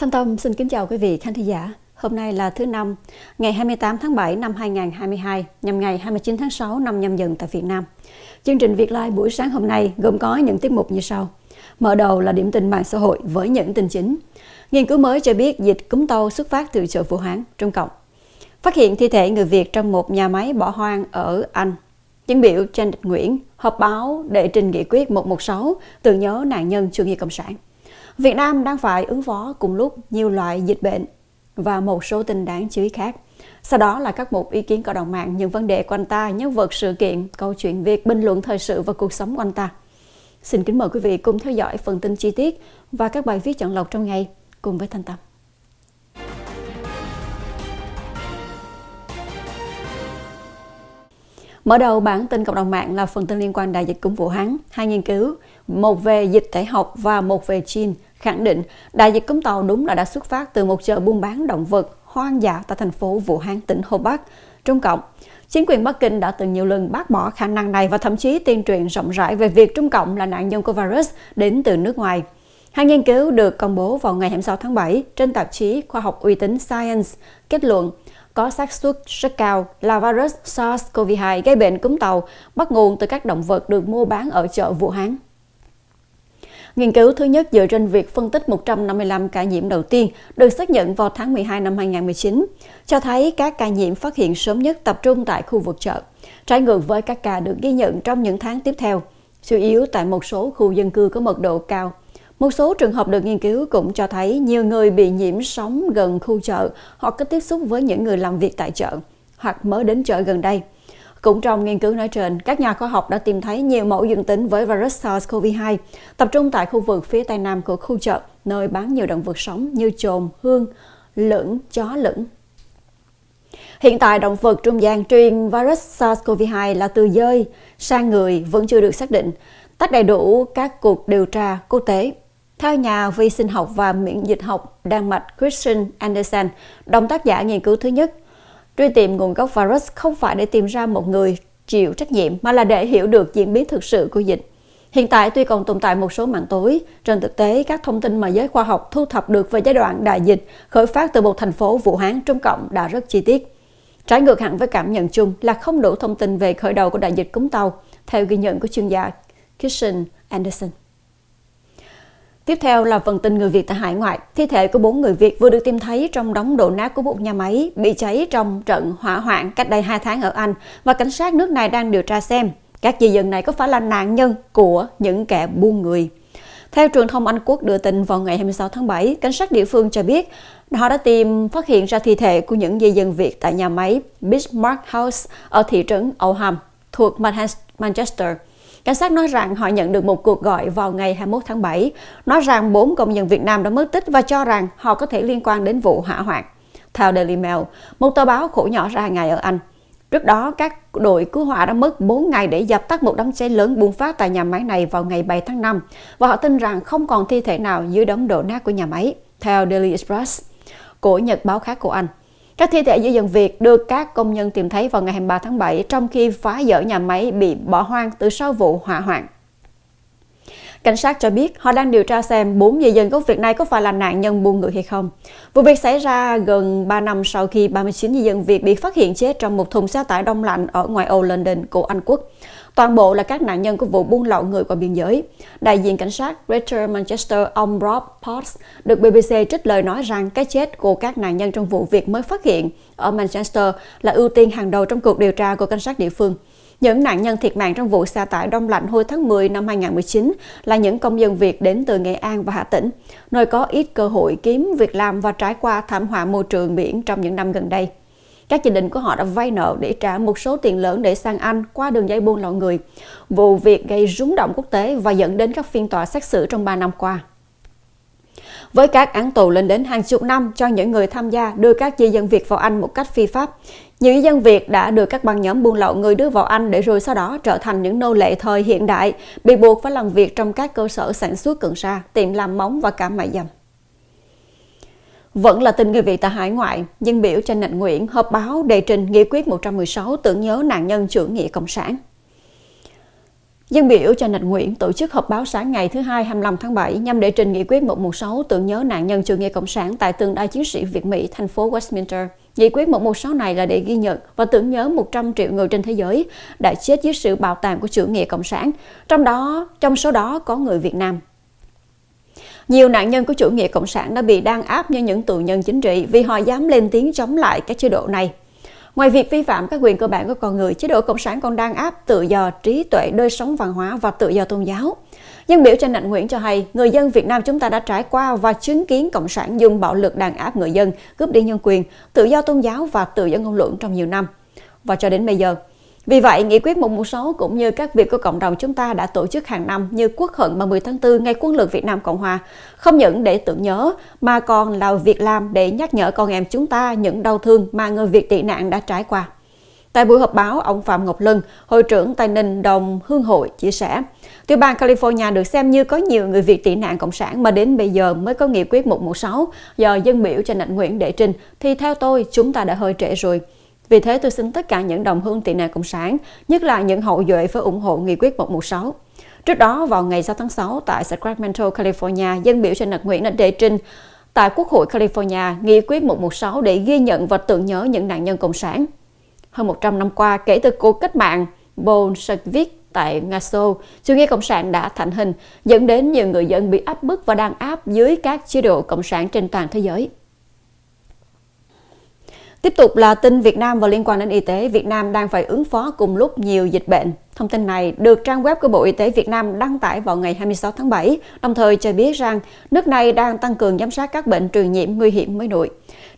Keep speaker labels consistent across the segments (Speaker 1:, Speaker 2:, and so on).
Speaker 1: Thanh Tâm xin kính chào quý vị khán thính giả. Hôm nay là thứ năm, ngày 28 tháng 7 năm 2022, nhằm ngày 29 tháng 6 năm nhâm dần tại Việt Nam. Chương trình Việt Live buổi sáng hôm nay gồm có những tiết mục như sau. Mở đầu là điểm tin mạng xã hội với những tin chính. Nghiên cứu mới cho biết dịch cúm tâu xuất phát từ chợ Vũ Hán, Trung Cộng. Phát hiện thi thể người Việt trong một nhà máy bỏ hoang ở Anh. Chứng biểu Trang Nguyễn họp báo để trình nghị quyết 116 tưởng nhớ nạn nhân chủ nghĩa cộng sản. Việt Nam đang phải ứng phó cùng lúc nhiều loại dịch bệnh và một số tin đáng chú ý khác. Sau đó là các mục ý kiến cộng đồng mạng, những vấn đề quanh ta, nhân vật sự kiện, câu chuyện việc bình luận thời sự và cuộc sống quanh ta. Xin kính mời quý vị cùng theo dõi phần tin chi tiết và các bài viết chọn lọc trong ngày cùng với Thanh Tâm. Mở đầu bản tin cộng đồng mạng là phần tin liên quan đại dịch cúm Vũ Hán, hai nghiên cứu, một về dịch thể học và một về gene khẳng định đại dịch cúm tàu đúng là đã xuất phát từ một chợ buôn bán động vật hoang dã tại thành phố Vũ Hán, tỉnh Hồ Bắc. Trung Cộng, chính quyền Bắc Kinh đã từng nhiều lần bác bỏ khả năng này và thậm chí tuyên truyền rộng rãi về việc Trung Cộng là nạn nhân của virus đến từ nước ngoài. Hai nghiên cứu được công bố vào ngày 26 tháng 7 trên tạp chí khoa học uy tín Science kết luận có xác suất rất cao là virus SARS-CoV-2 gây bệnh cúm tàu bắt nguồn từ các động vật được mua bán ở chợ Vũ Hán. Nghiên cứu thứ nhất dựa trên việc phân tích 155 ca nhiễm đầu tiên được xác nhận vào tháng 12 năm 2019, cho thấy các ca nhiễm phát hiện sớm nhất tập trung tại khu vực chợ, trái ngược với các ca được ghi nhận trong những tháng tiếp theo, chủ yếu tại một số khu dân cư có mật độ cao. Một số trường hợp được nghiên cứu cũng cho thấy nhiều người bị nhiễm sống gần khu chợ hoặc có tiếp xúc với những người làm việc tại chợ hoặc mới đến chợ gần đây – cũng trong nghiên cứu nói trên, các nhà khoa học đã tìm thấy nhiều mẫu dương tính với virus SARS-CoV-2, tập trung tại khu vực phía tây nam của khu chợ, nơi bán nhiều động vật sống như trồn, hương, lửng, chó lửng. Hiện tại, động vật trung gian truyền virus SARS-CoV-2 là từ dơi sang người vẫn chưa được xác định, tách đầy đủ các cuộc điều tra quốc tế. Theo nhà vi sinh học và miễn dịch học Đan Mạch Christian Andersen, đồng tác giả nghiên cứu thứ nhất – Truy tìm nguồn gốc virus không phải để tìm ra một người chịu trách nhiệm mà là để hiểu được diễn biến thực sự của dịch. Hiện tại tuy còn tồn tại một số mạng tối, trên thực tế các thông tin mà giới khoa học thu thập được về giai đoạn đại dịch khởi phát từ một thành phố Vũ Hán Trung Cộng đã rất chi tiết. Trái ngược hẳn với cảm nhận chung là không đủ thông tin về khởi đầu của đại dịch cúng tàu, theo ghi nhận của chuyên gia Christian Anderson. Tiếp theo là phần tin người Việt tại hải ngoại. Thi thể của bốn người Việt vừa được tìm thấy trong đống đổ nát của một nhà máy bị cháy trong trận hỏa hoạn cách đây 2 tháng ở Anh và cảnh sát nước này đang điều tra xem các di dân này có phải là nạn nhân của những kẻ buôn người. Theo truyền thông Anh Quốc đưa tin vào ngày 26 tháng 7, cảnh sát địa phương cho biết họ đã tìm phát hiện ra thi thể của những di dân Việt tại nhà máy Bismarck House ở thị trấn Oldham thuộc Manchester. Cảnh sát nói rằng họ nhận được một cuộc gọi vào ngày 21 tháng 7, nói rằng 4 công nhân Việt Nam đã mất tích và cho rằng họ có thể liên quan đến vụ hỏa hoạn. Theo Daily Mail, một tờ báo khổ nhỏ ra ngày ở Anh, Trước đó, các đội cứu hỏa đã mất 4 ngày để dập tắt một đám cháy lớn bùng phát tại nhà máy này vào ngày 7 tháng 5 và họ tin rằng không còn thi thể nào dưới đống đổ nát của nhà máy, theo Daily Express, của nhật báo khác của Anh. Các thi thể di dân Việt được các công nhân tìm thấy vào ngày 23 tháng 7 trong khi phá dỡ nhà máy bị bỏ hoang từ sau vụ hỏa hoạn. Cảnh sát cho biết họ đang điều tra xem 4 di dân gốc Việt này có phải là nạn nhân buôn người hay không. Vụ việc xảy ra gần 3 năm sau khi 39 di dân Việt bị phát hiện chết trong một thùng xe tải đông lạnh ở ngoài ô London của Anh Quốc. Toàn bộ là các nạn nhân của vụ buôn lậu người qua biên giới. Đại diện cảnh sát Greater Manchester, ông Rob Potts, được BBC trích lời nói rằng cái chết của các nạn nhân trong vụ việc mới phát hiện ở Manchester là ưu tiên hàng đầu trong cuộc điều tra của cảnh sát địa phương. Những nạn nhân thiệt mạng trong vụ xe tải đông lạnh hồi tháng 10 năm 2019 là những công dân Việt đến từ Nghệ An và Hà Tĩnh, nơi có ít cơ hội kiếm việc làm và trải qua thảm họa môi trường biển trong những năm gần đây. Các gia đình của họ đã vay nợ để trả một số tiền lớn để sang Anh qua đường dây buôn lậu người. Vụ việc gây rúng động quốc tế và dẫn đến các phiên tòa xét xử trong 3 năm qua với các án tù lên đến hàng chục năm cho những người tham gia đưa các di dân Việt vào Anh một cách phi pháp. Nhiều di dân Việt đã được các băng nhóm buôn lậu người đưa vào Anh để rồi sau đó trở thành những nô lệ thời hiện đại, bị buộc phải làm việc trong các cơ sở sản xuất cận sa, tiệm làm móng và cả mại dâm. Vẫn là tin người Việt tại hải ngoại, dân biểu Tranh Nạnh Nguyễn họp báo đề trình nghị quyết 116 tưởng nhớ nạn nhân chủ nghĩa Cộng sản. Dân biểu Tranh Nạnh Nguyễn tổ chức họp báo sáng ngày thứ Hai 25 tháng 7 nhằm đề trình nghị quyết 116 tưởng nhớ nạn nhân chủ nghĩa Cộng sản tại tương đài chiến sĩ Việt-Mỹ thành phố Westminster. Nghị quyết 116 này là để ghi nhận và tưởng nhớ 100 triệu người trên thế giới đã chết dưới sự bạo tàn của chủ nghĩa Cộng sản, trong đó trong số đó có người Việt Nam. Nhiều nạn nhân của chủ nghĩa cộng sản đã bị đàn áp như những tù nhân chính trị vì họ dám lên tiếng chống lại các chế độ này. Ngoài việc vi phạm các quyền cơ bản của con người, chế độ cộng sản còn đàn áp tự do trí tuệ, đời sống văn hóa và tự do tôn giáo. Dân biểu Trần Mạnh Nguyễn cho hay, người dân Việt Nam chúng ta đã trải qua và chứng kiến cộng sản dùng bạo lực đàn áp người dân, cướp đi nhân quyền, tự do tôn giáo và tự do ngôn luận trong nhiều năm. Và cho đến bây giờ, vì vậy, Nghị quyết 116 cũng như các việc của cộng đồng chúng ta đã tổ chức hàng năm như Quốc hận 30 tháng 4 ngày quân lực Việt Nam Cộng Hòa, không những để tưởng nhớ mà còn là việc làm để nhắc nhở con em chúng ta những đau thương mà người Việt tị nạn đã trải qua. Tại buổi họp báo, ông Phạm Ngọc Lân, hội trưởng Tây Ninh Đồng Hương Hội chia sẻ, tiểu bang California được xem như có nhiều người Việt tị nạn cộng sản mà đến bây giờ mới có nghị quyết 116 do dân biểu cho Nạnh Nguyễn đệ trình, thì theo tôi chúng ta đã hơi trễ rồi. Vì thế tôi xin tất cả những đồng hương tị nạn Cộng sản, nhất là những hậu duệ với ủng hộ nghị quyết 116. Trước đó, vào ngày 6 tháng 6, tại Sacramento, California, dân biểu Trần Nhật nguyện đã đề trình tại Quốc hội California nghị quyết 116 để ghi nhận và tưởng nhớ những nạn nhân Cộng sản. Hơn 100 năm qua, kể từ cuộc cách mạng Bolshevik tại Nga Xô, chủ nghĩa Cộng sản đã thành hình, dẫn đến nhiều người dân bị áp bức và đàn áp dưới các chế độ Cộng sản trên toàn thế giới. Tiếp tục là tin Việt Nam và liên quan đến y tế, Việt Nam đang phải ứng phó cùng lúc nhiều dịch bệnh. Thông tin này được trang web của Bộ Y tế Việt Nam đăng tải vào ngày 26 tháng 7, đồng thời cho biết rằng nước này đang tăng cường giám sát các bệnh truyền nhiễm nguy hiểm mới nổi.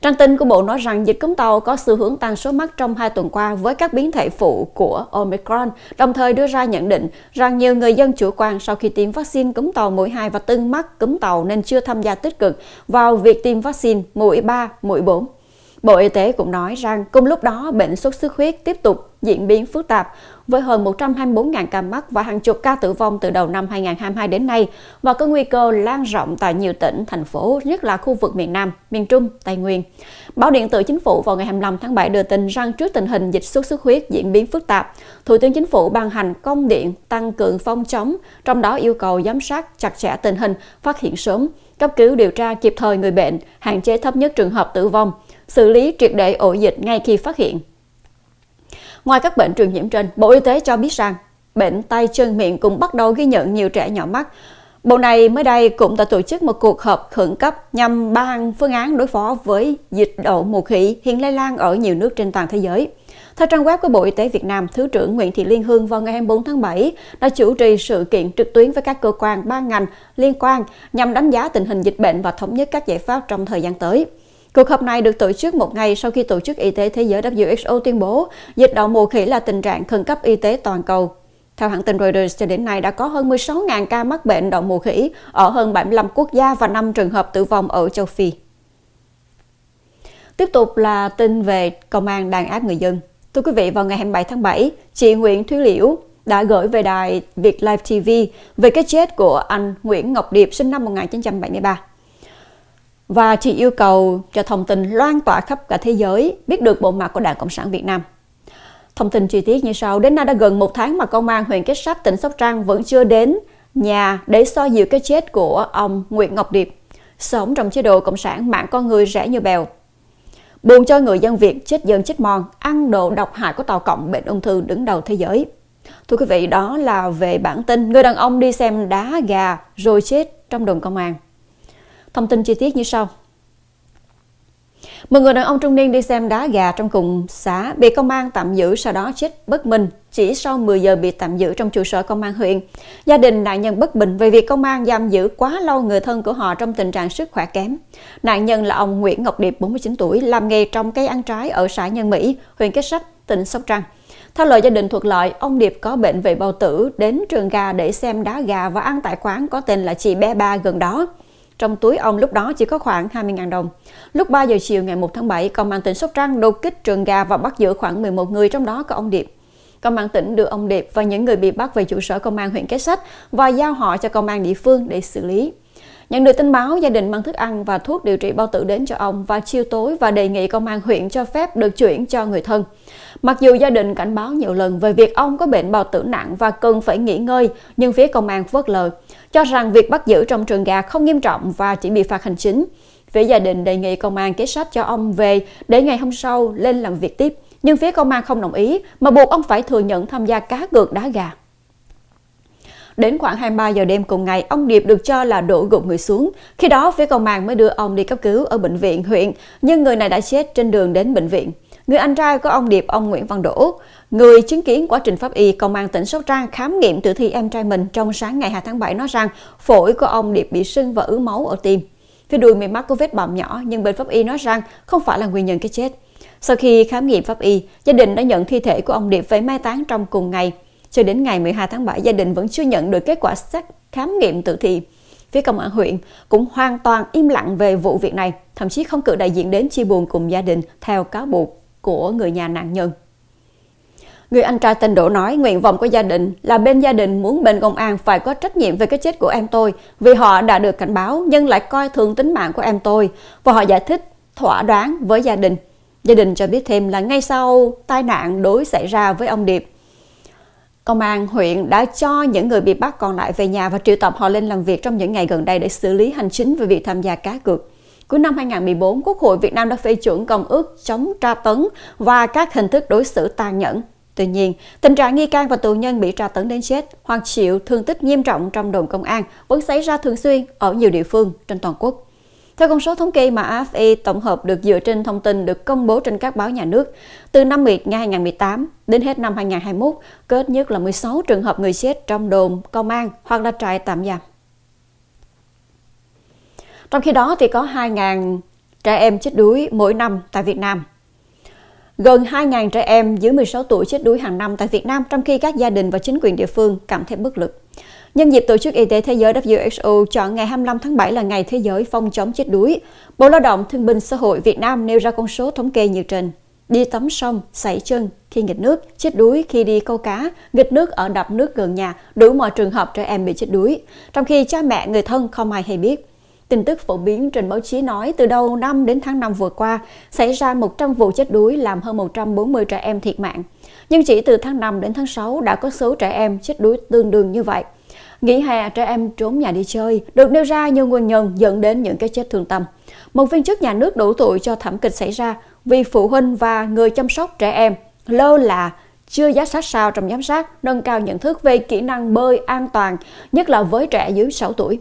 Speaker 1: Trang tin của Bộ nói rằng dịch cúm tàu có xu hướng tăng số mắc trong hai tuần qua với các biến thể phụ của Omicron, đồng thời đưa ra nhận định rằng nhiều người dân chủ quan sau khi tiêm vaccine cúm tàu mũi 2 và tương mắc cúm tàu nên chưa tham gia tích cực vào việc tiêm vaccine mũi 3, mũi 4. Bộ Y tế cũng nói rằng cùng lúc đó bệnh sốt xuất huyết tiếp tục diễn biến phức tạp với hơn 124.000 ca mắc và hàng chục ca tử vong từ đầu năm 2022 đến nay và có nguy cơ lan rộng tại nhiều tỉnh, thành phố, nhất là khu vực miền Nam, miền Trung, Tây Nguyên. Báo điện tử chính phủ vào ngày 25 tháng 7 đưa tin rằng trước tình hình dịch sốt xuất huyết diễn biến phức tạp, Thủ tướng Chính phủ ban hành công điện tăng cường phong chống, trong đó yêu cầu giám sát chặt chẽ tình hình, phát hiện sớm, cấp cứu điều tra kịp thời người bệnh, hạn chế thấp nhất trường hợp tử vong – xử lý triệt để ổ dịch ngay khi phát hiện. Ngoài các bệnh truyền nhiễm trên, Bộ Y tế cho biết rằng bệnh tay chân miệng cũng bắt đầu ghi nhận nhiều trẻ nhỏ mắc. Bộ này mới đây cũng đã tổ chức một cuộc họp khẩn cấp nhằm ban phương án đối phó với dịch đậu mùa khỉ hiện lây lan ở nhiều nước trên toàn thế giới. Theo trang web của Bộ Y tế Việt Nam, Thứ trưởng Nguyễn Thị Liên Hương vào ngày 24 tháng 7 đã chủ trì sự kiện trực tuyến với các cơ quan, ban ngành liên quan nhằm đánh giá tình hình dịch bệnh và thống nhất các giải pháp trong thời gian tới. Cuộc họp này được tổ chức một ngày sau khi Tổ chức Y tế Thế giới WHO tuyên bố dịch đậu mùa khỉ là tình trạng khẩn cấp y tế toàn cầu. Theo hãng tin Reuters, cho đến nay đã có hơn 16.000 ca mắc bệnh đậu mùa khỉ ở hơn 75 quốc gia và 5 trường hợp tử vong ở châu Phi. Tiếp tục là tin về công an đàn áp người dân. Thưa quý vị, vào ngày 27 tháng 7, chị Nguyễn Thúy Liễu đã gửi về đài Việt Live TV về cái chết của anh Nguyễn Ngọc Điệp sinh năm 1973 và chị yêu cầu cho thông tin loan tỏa khắp cả thế giới biết được bộ mặt của Đảng Cộng sản Việt Nam. Thông tin chi tiết như sau, đến nay đã gần một tháng mà công an huyện Kết Sắt, tỉnh Sóc Trăng vẫn chưa đến nhà để so dịu cái chết của ông Nguyễn Ngọc Điệp, sống trong chế độ Cộng sản mạng con người rẻ như bèo. Buồn cho người dân Việt chết dần chết mòn, ăn đồ độc hại của tàu cộng bệnh ung thư đứng đầu thế giới. Thưa quý vị, đó là về bản tin người đàn ông đi xem đá gà rồi chết trong đồn công an. Thông tin chi tiết như sau. Một người đàn ông trung niên đi xem đá gà trong cùng xã bị công an tạm giữ sau đó chết bất minh chỉ sau 10 giờ bị tạm giữ trong trụ sở công an huyện. Gia đình nạn nhân bất bình về việc công an giam giữ quá lâu người thân của họ trong tình trạng sức khỏe kém. Nạn nhân là ông Nguyễn Ngọc Điệp 49 tuổi làm nghề trong cây ăn trái ở xã Nhân Mỹ, huyện Kết Sách, tỉnh Sóc Trăng. Theo lời gia đình thuộc lợi, ông Điệp có bệnh về bao tử đến trường gà để xem đá gà và ăn tại quán có tên là chị Bé Ba gần đó. Trong túi ông lúc đó chỉ có khoảng 20.000 đồng. Lúc 3 giờ chiều ngày 1 tháng 7, Công an tỉnh Sóc Trăng đột kích trường gà và bắt giữ khoảng 11 người, trong đó có ông Điệp. Công an tỉnh đưa ông Điệp và những người bị bắt về trụ sở công an huyện Kế Sách và giao họ cho công an địa phương để xử lý. Nhận được tin báo, gia đình mang thức ăn và thuốc điều trị bao tử đến cho ông và chiều tối và đề nghị công an huyện cho phép được chuyển cho người thân. Mặc dù gia đình cảnh báo nhiều lần về việc ông có bệnh bào tử nặng và cần phải nghỉ ngơi, nhưng phía công an vớt lời cho rằng việc bắt giữ trong trường gà không nghiêm trọng và chỉ bị phạt hành chính. Phía gia đình đề nghị công an ký sách cho ông về để ngày hôm sau lên làm việc tiếp. Nhưng phía công an không đồng ý mà buộc ông phải thừa nhận tham gia cá cược đá gà. Đến khoảng 23 giờ đêm cùng ngày, ông Điệp được cho là đổ gục người xuống. Khi đó, phía công an mới đưa ông đi cấp cứu ở bệnh viện huyện, nhưng người này đã chết trên đường đến bệnh viện. Người anh trai của ông Điệp, ông Nguyễn Văn Đỗ, người chứng kiến quá trình pháp y công an tỉnh Sóc Trăng khám nghiệm tử thi em trai mình trong sáng ngày 2 tháng 7 nói rằng phổi của ông Điệp bị sưng và ứ máu ở tim. Phía đuôi miệng mắt có vết bầm nhỏ nhưng bên pháp y nói rằng không phải là nguyên nhân cái chết. Sau khi khám nghiệm pháp y, gia đình đã nhận thi thể của ông Điệp về mai táng trong cùng ngày. Cho đến ngày 12 tháng 7, gia đình vẫn chưa nhận được kết quả xét khám nghiệm tử thi. Phía công an huyện cũng hoàn toàn im lặng về vụ việc này, thậm chí không cử đại diện đến chia buồn cùng gia đình theo cáo buộc của người nhà nạn nhân. Người anh trai tên Đỗ nói nguyện vọng của gia đình là bên gia đình muốn bên công an phải có trách nhiệm về cái chết của em tôi vì họ đã được cảnh báo nhưng lại coi thường tính mạng của em tôi và họ giải thích thỏa đoán với gia đình. Gia đình cho biết thêm là ngay sau tai nạn đối xảy ra với ông Điệp, Công an huyện đã cho những người bị bắt còn lại về nhà và triệu tập họ lên làm việc trong những ngày gần đây để xử lý hành chính về việc tham gia cá cược. Cuối năm 2014, Quốc hội Việt Nam đã phê chuẩn công ước chống tra tấn và các hình thức đối xử tàn nhẫn. Tuy nhiên, tình trạng nghi can và tù nhân bị tra tấn đến chết hoặc chịu thương tích nghiêm trọng trong đồn công an vẫn xảy ra thường xuyên ở nhiều địa phương trên toàn quốc. Theo con số thống kê mà AfE tổng hợp được dựa trên thông tin được công bố trên các báo nhà nước, từ năm 2018 đến hết năm 2021, có ít nhất là 16 trường hợp người chết trong đồn, công an hoặc là trại tạm giam. Trong khi đó thì có 2.000 trẻ em chết đuối mỗi năm tại Việt Nam. Gần 2.000 trẻ em dưới 16 tuổi chết đuối hàng năm tại Việt Nam trong khi các gia đình và chính quyền địa phương cảm thấy bất lực. Nhân dịp Tổ chức Y tế Thế giới WHO chọn ngày 25 tháng 7 là ngày thế giới phòng chống chết đuối, Bộ Lao động Thương binh Xã hội Việt Nam nêu ra con số thống kê như trên. Đi tắm sông, sảy chân khi nghịch nước, chết đuối khi đi câu cá, nghịch nước ở đập nước gần nhà, đủ mọi trường hợp trẻ em bị chết đuối, trong khi cha mẹ người thân không ai hay biết. Tin tức phổ biến trên báo chí nói từ đầu năm đến tháng 5 vừa qua xảy ra 100 vụ chết đuối làm hơn 140 trẻ em thiệt mạng. Nhưng chỉ từ tháng 5 đến tháng 6 đã có số trẻ em chết đuối tương đương như vậy – nghỉ hè trẻ em trốn nhà đi chơi được nêu ra như nguyên nhân dẫn đến những cái chết thương tâm. Một viên chức nhà nước đủ tuổi cho thảm kịch xảy ra vì phụ huynh và người chăm sóc trẻ em lơ là chưa giám sát sao trong giám sát, nâng cao nhận thức về kỹ năng bơi an toàn, nhất là với trẻ dưới 6 tuổi.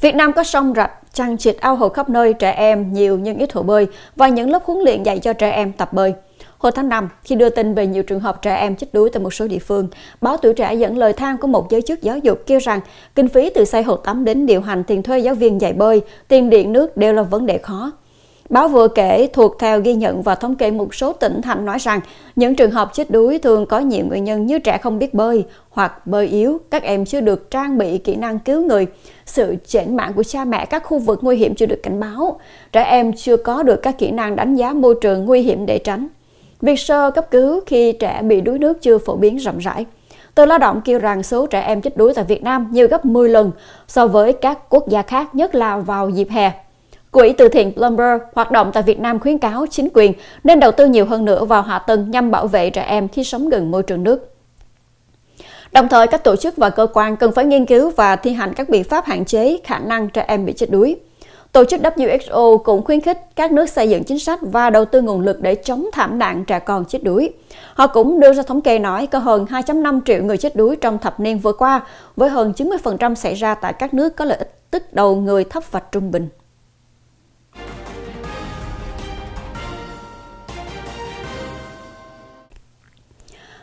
Speaker 1: Việt Nam có sông rạch, trăng chịt ao hồ khắp nơi, trẻ em nhiều nhưng ít hồ bơi và những lớp huấn luyện dạy cho trẻ em tập bơi. Hồi tháng 5, khi đưa tin về nhiều trường hợp trẻ em chết đuối tại một số địa phương, báo tuổi trẻ dẫn lời tham của một giới chức giáo dục kêu rằng kinh phí từ xây hồ tắm đến điều hành tiền thuê giáo viên dạy bơi, tiền điện nước đều là vấn đề khó. Báo vừa kể thuộc theo ghi nhận và thống kê một số tỉnh thành nói rằng những trường hợp chết đuối thường có nhiều nguyên nhân như trẻ không biết bơi hoặc bơi yếu, các em chưa được trang bị kỹ năng cứu người, sự chểnh mạng của cha mẹ các khu vực nguy hiểm chưa được cảnh báo, trẻ em chưa có được các kỹ năng đánh giá môi trường nguy hiểm để tránh. Việc sơ cấp cứu khi trẻ bị đuối nước chưa phổ biến rộng rãi. Tờ Lao động kêu rằng số trẻ em chết đuối tại Việt Nam nhiều gấp 10 lần so với các quốc gia khác, nhất là vào dịp hè. Quỹ từ thiện Bloomberg hoạt động tại Việt Nam khuyến cáo chính quyền nên đầu tư nhiều hơn nữa vào hạ tầng nhằm bảo vệ trẻ em khi sống gần môi trường nước. Đồng thời, các tổ chức và cơ quan cần phải nghiên cứu và thi hành các biện pháp hạn chế khả năng trẻ em bị chết đuối. Tổ chức WHO cũng khuyến khích các nước xây dựng chính sách và đầu tư nguồn lực để chống thảm nạn trẻ con chết đuối. Họ cũng đưa ra thống kê nói có hơn 2.5 triệu người chết đuối trong thập niên vừa qua, với hơn 90% xảy ra tại các nước có lợi ích tức đầu người thấp và trung bình.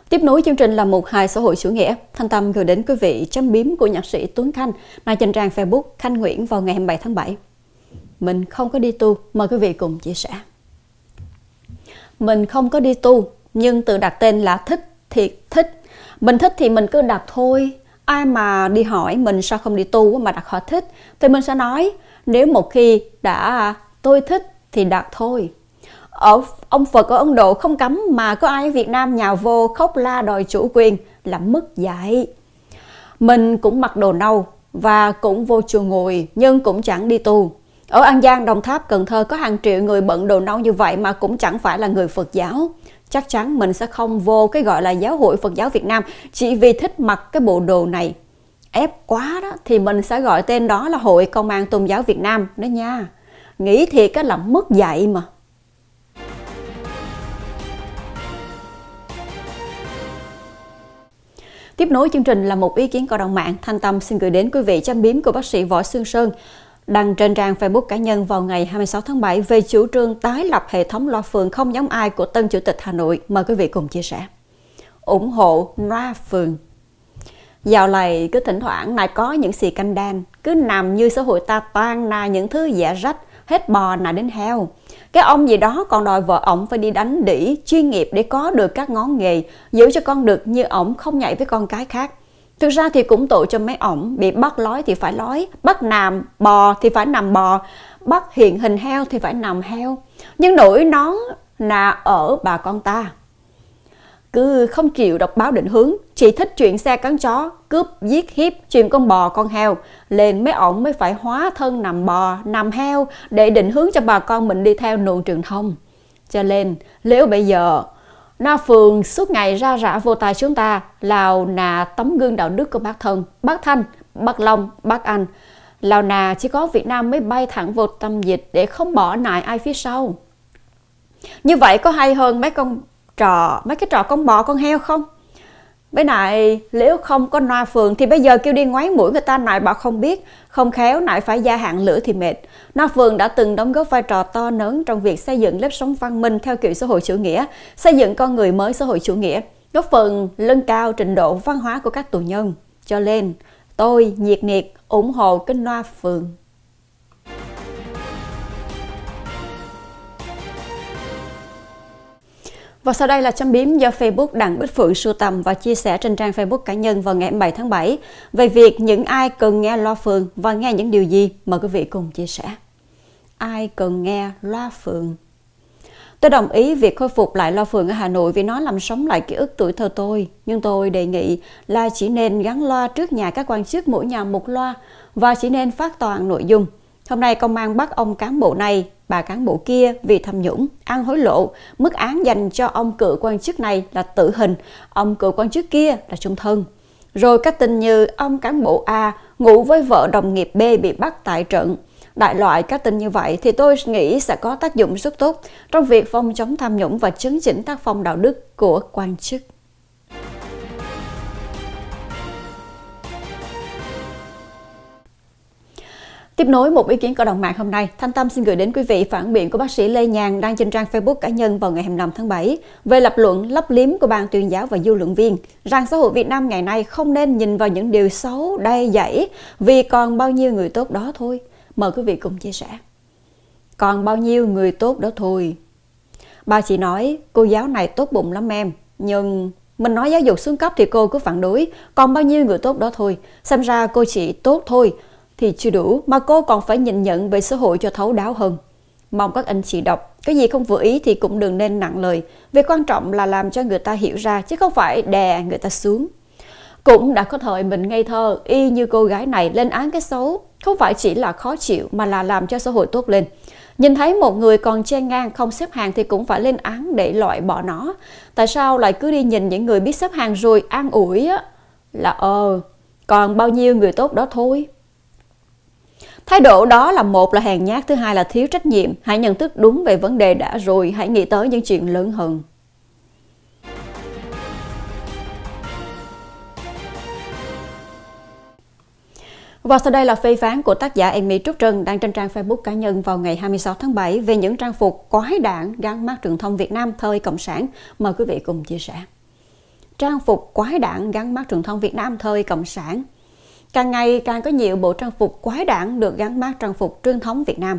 Speaker 1: Tiếp nối chương trình là một hài xã hội chủ nghĩa. Thanh Tâm gửi đến quý vị chấm biếm của nhạc sĩ Tuấn Khanh mà trên trang Facebook Khanh Nguyễn vào ngày 27 tháng 7 mình không có đi tu mời quý vị cùng chia sẻ mình không có đi tu nhưng tự đặt tên là thích thì thích mình thích thì mình cứ đặt thôi ai mà đi hỏi mình sao không đi tu mà đặt họ thích thì mình sẽ nói nếu một khi đã tôi thích thì đặt thôi ở ông Phật ở Ấn Độ không cấm mà có ai ở Việt Nam nhào vô khóc la đòi chủ quyền là mất dạy. Mình cũng mặc đồ nâu và cũng vô chùa ngồi nhưng cũng chẳng đi tu. Ở An Giang, Đồng Tháp, Cần Thơ có hàng triệu người bận đồ nâu như vậy mà cũng chẳng phải là người Phật giáo. Chắc chắn mình sẽ không vô cái gọi là giáo hội Phật giáo Việt Nam chỉ vì thích mặc cái bộ đồ này. Ép quá đó thì mình sẽ gọi tên đó là Hội Công an Tôn giáo Việt Nam đó nha. Nghĩ thiệt cái là mất dạy mà. Tiếp nối chương trình là một ý kiến cộng đồng mạng. Thanh Tâm xin gửi đến quý vị chăm biếm của bác sĩ Võ Xuân Sơn đăng trên trang Facebook cá nhân vào ngày 26 tháng 7 về chủ trương tái lập hệ thống loa phường không giống ai của tân chủ tịch Hà Nội. Mời quý vị cùng chia sẻ. ủng hộ loa phường. Dạo này cứ thỉnh thoảng lại có những xì canh đan, cứ nằm như xã hội ta toan là những thứ giả rách, hết bò nà đến heo. Cái ông gì đó còn đòi vợ ổng phải đi đánh đỉ chuyên nghiệp để có được các ngón nghề, giữ cho con được như ổng không nhảy với con cái khác. Thực ra thì cũng tội cho mấy ổng, bị bắt lói thì phải lói, bắt nằm bò thì phải nằm bò, bắt hiện hình heo thì phải nằm heo. Nhưng nỗi nón là ở bà con ta. Cứ không chịu đọc báo định hướng, chỉ thích chuyện xe cắn chó, cướp, giết hiếp, chuyện con bò con heo. Lên mấy ổng mới phải hóa thân nằm bò, nằm heo để định hướng cho bà con mình đi theo nguồn truyền thông. Cho nên, nếu bây giờ Na Phường suốt ngày ra rã vô tài chúng ta, Lào nà tấm gương đạo đức của bác Thân, bác Thanh, bác Long, bác Anh. Lào nà chỉ có Việt Nam mới bay thẳng vô tâm dịch để không bỏ lại ai phía sau. Như vậy có hay hơn mấy con trò, mấy cái trò con bò con heo không? Bé nại, nếu không có noa phường thì bây giờ kêu đi ngoáy mũi người ta nại bảo không biết, không khéo nại phải gia hạn lửa thì mệt. Noa phường đã từng đóng góp vai trò to lớn trong việc xây dựng lớp sống văn minh theo kiểu xã hội chủ nghĩa, xây dựng con người mới xã hội chủ nghĩa, góp phần nâng cao trình độ văn hóa của các tù nhân. Cho nên, tôi nhiệt liệt ủng hộ cái noa phường. Và sau đây là chấm biếm do Facebook Đặng Bích Phượng sưu tầm và chia sẻ trên trang Facebook cá nhân vào ngày 7 tháng 7 về việc những ai cần nghe loa phường và nghe những điều gì mời quý vị cùng chia sẻ. Ai cần nghe loa phường? Tôi đồng ý việc khôi phục lại loa phường ở Hà Nội vì nó làm sống lại ký ức tuổi thơ tôi. Nhưng tôi đề nghị là chỉ nên gắn loa trước nhà các quan chức mỗi nhà một loa và chỉ nên phát toàn nội dung – Hôm nay công an bắt ông cán bộ này, bà cán bộ kia vì tham nhũng, ăn hối lộ. Mức án dành cho ông cựu quan chức này là tử hình, ông cựu quan chức kia là trung thân. Rồi các tin như ông cán bộ A ngủ với vợ đồng nghiệp B bị bắt tại trận. Đại loại các tin như vậy thì tôi nghĩ sẽ có tác dụng rất tốt trong việc phòng chống tham nhũng và chấn chỉnh tác phong đạo đức của quan chức. Tiếp nối một ý kiến cộng đồng mạng hôm nay, Thanh Tâm xin gửi đến quý vị phản biện của bác sĩ Lê Nhàn đang trên trang Facebook cá nhân vào ngày 25 tháng 7 về lập luận lấp liếm của ban tuyên giáo và dư luận viên rằng xã hội Việt Nam ngày nay không nên nhìn vào những điều xấu đay dẫy vì còn bao nhiêu người tốt đó thôi. Mời quý vị cùng chia sẻ. Còn bao nhiêu người tốt đó thôi. Bà chị nói, cô giáo này tốt bụng lắm em, nhưng mình nói giáo dục xuống cấp thì cô cứ phản đối, còn bao nhiêu người tốt đó thôi. Xem ra cô chỉ tốt thôi, thì chưa đủ mà cô còn phải nhìn nhận về xã hội cho thấu đáo hơn. Mong các anh chị đọc, cái gì không vừa ý thì cũng đừng nên nặng lời. Việc quan trọng là làm cho người ta hiểu ra chứ không phải đè người ta xuống. Cũng đã có thời mình ngây thơ, y như cô gái này lên án cái xấu, không phải chỉ là khó chịu mà là làm cho xã hội tốt lên. Nhìn thấy một người còn che ngang không xếp hàng thì cũng phải lên án để loại bỏ nó. Tại sao lại cứ đi nhìn những người biết xếp hàng rồi an ủi á? Là ờ, còn bao nhiêu người tốt đó thôi. Thái độ đó là một là hèn nhát, thứ hai là thiếu trách nhiệm. Hãy nhận thức đúng về vấn đề đã rồi, hãy nghĩ tới những chuyện lớn hơn. Và sau đây là phê phán của tác giả Amy Trúc Trân đang trên trang Facebook cá nhân vào ngày 26 tháng 7 về những trang phục quái đản gắn mác truyền thông Việt Nam thời Cộng sản. Mời quý vị cùng chia sẻ. Trang phục quái đản gắn mác truyền thông Việt Nam thời Cộng sản – Càng ngày càng có nhiều bộ trang phục quái đản được gắn mác trang phục truyền thống Việt Nam.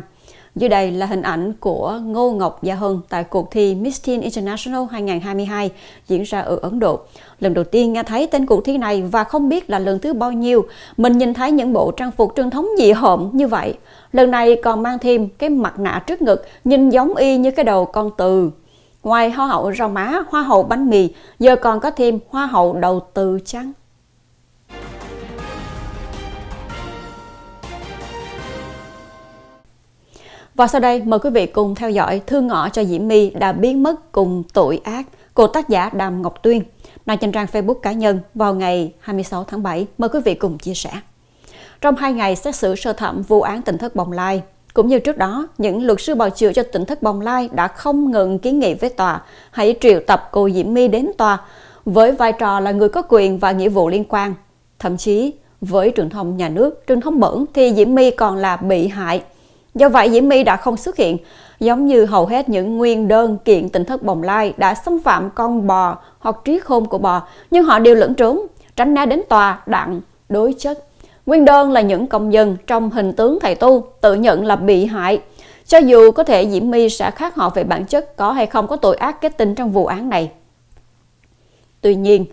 Speaker 1: Dưới đây là hình ảnh của Ngô Ngọc Gia Hân tại cuộc thi Miss Teen International 2022 diễn ra ở Ấn Độ. Lần đầu tiên nghe thấy tên cuộc thi này và không biết là lần thứ bao nhiêu mình nhìn thấy những bộ trang phục truyền thống dị hợm như vậy. Lần này còn mang thêm cái mặt nạ trước ngực nhìn giống y như cái đầu con từ. Ngoài hoa hậu rau má, hoa hậu bánh mì, giờ còn có thêm hoa hậu đầu từ trắng. Và sau đây mời quý vị cùng theo dõi thư ngõ cho Diễm My đã biến mất cùng tội ác của tác giả Đàm Ngọc Tuyên đăng trên trang Facebook cá nhân vào ngày 26 tháng 7. Mời quý vị cùng chia sẻ. Trong hai ngày xét xử sơ thẩm vụ án tỉnh thất Bồng Lai, cũng như trước đó, những luật sư bào chữa cho tỉnh thất Bồng Lai đã không ngừng kiến nghị với tòa hãy triệu tập cô Diễm My đến tòa với vai trò là người có quyền và nghĩa vụ liên quan. Thậm chí, với truyền thông nhà nước, truyền thông bẩn thì Diễm My còn là bị hại – Do vậy, Diễm My đã không xuất hiện, giống như hầu hết những nguyên đơn kiện tình thất bồng lai đã xâm phạm con bò hoặc trí khôn của bò, nhưng họ đều lẫn trốn, tránh né đến tòa, đặng, đối chất. Nguyên đơn là những công dân trong hình tướng thầy tu, tự nhận là bị hại. Cho dù có thể Diễm My sẽ khác họ về bản chất có hay không có tội ác kết tinh trong vụ án này. Tuy nhiên,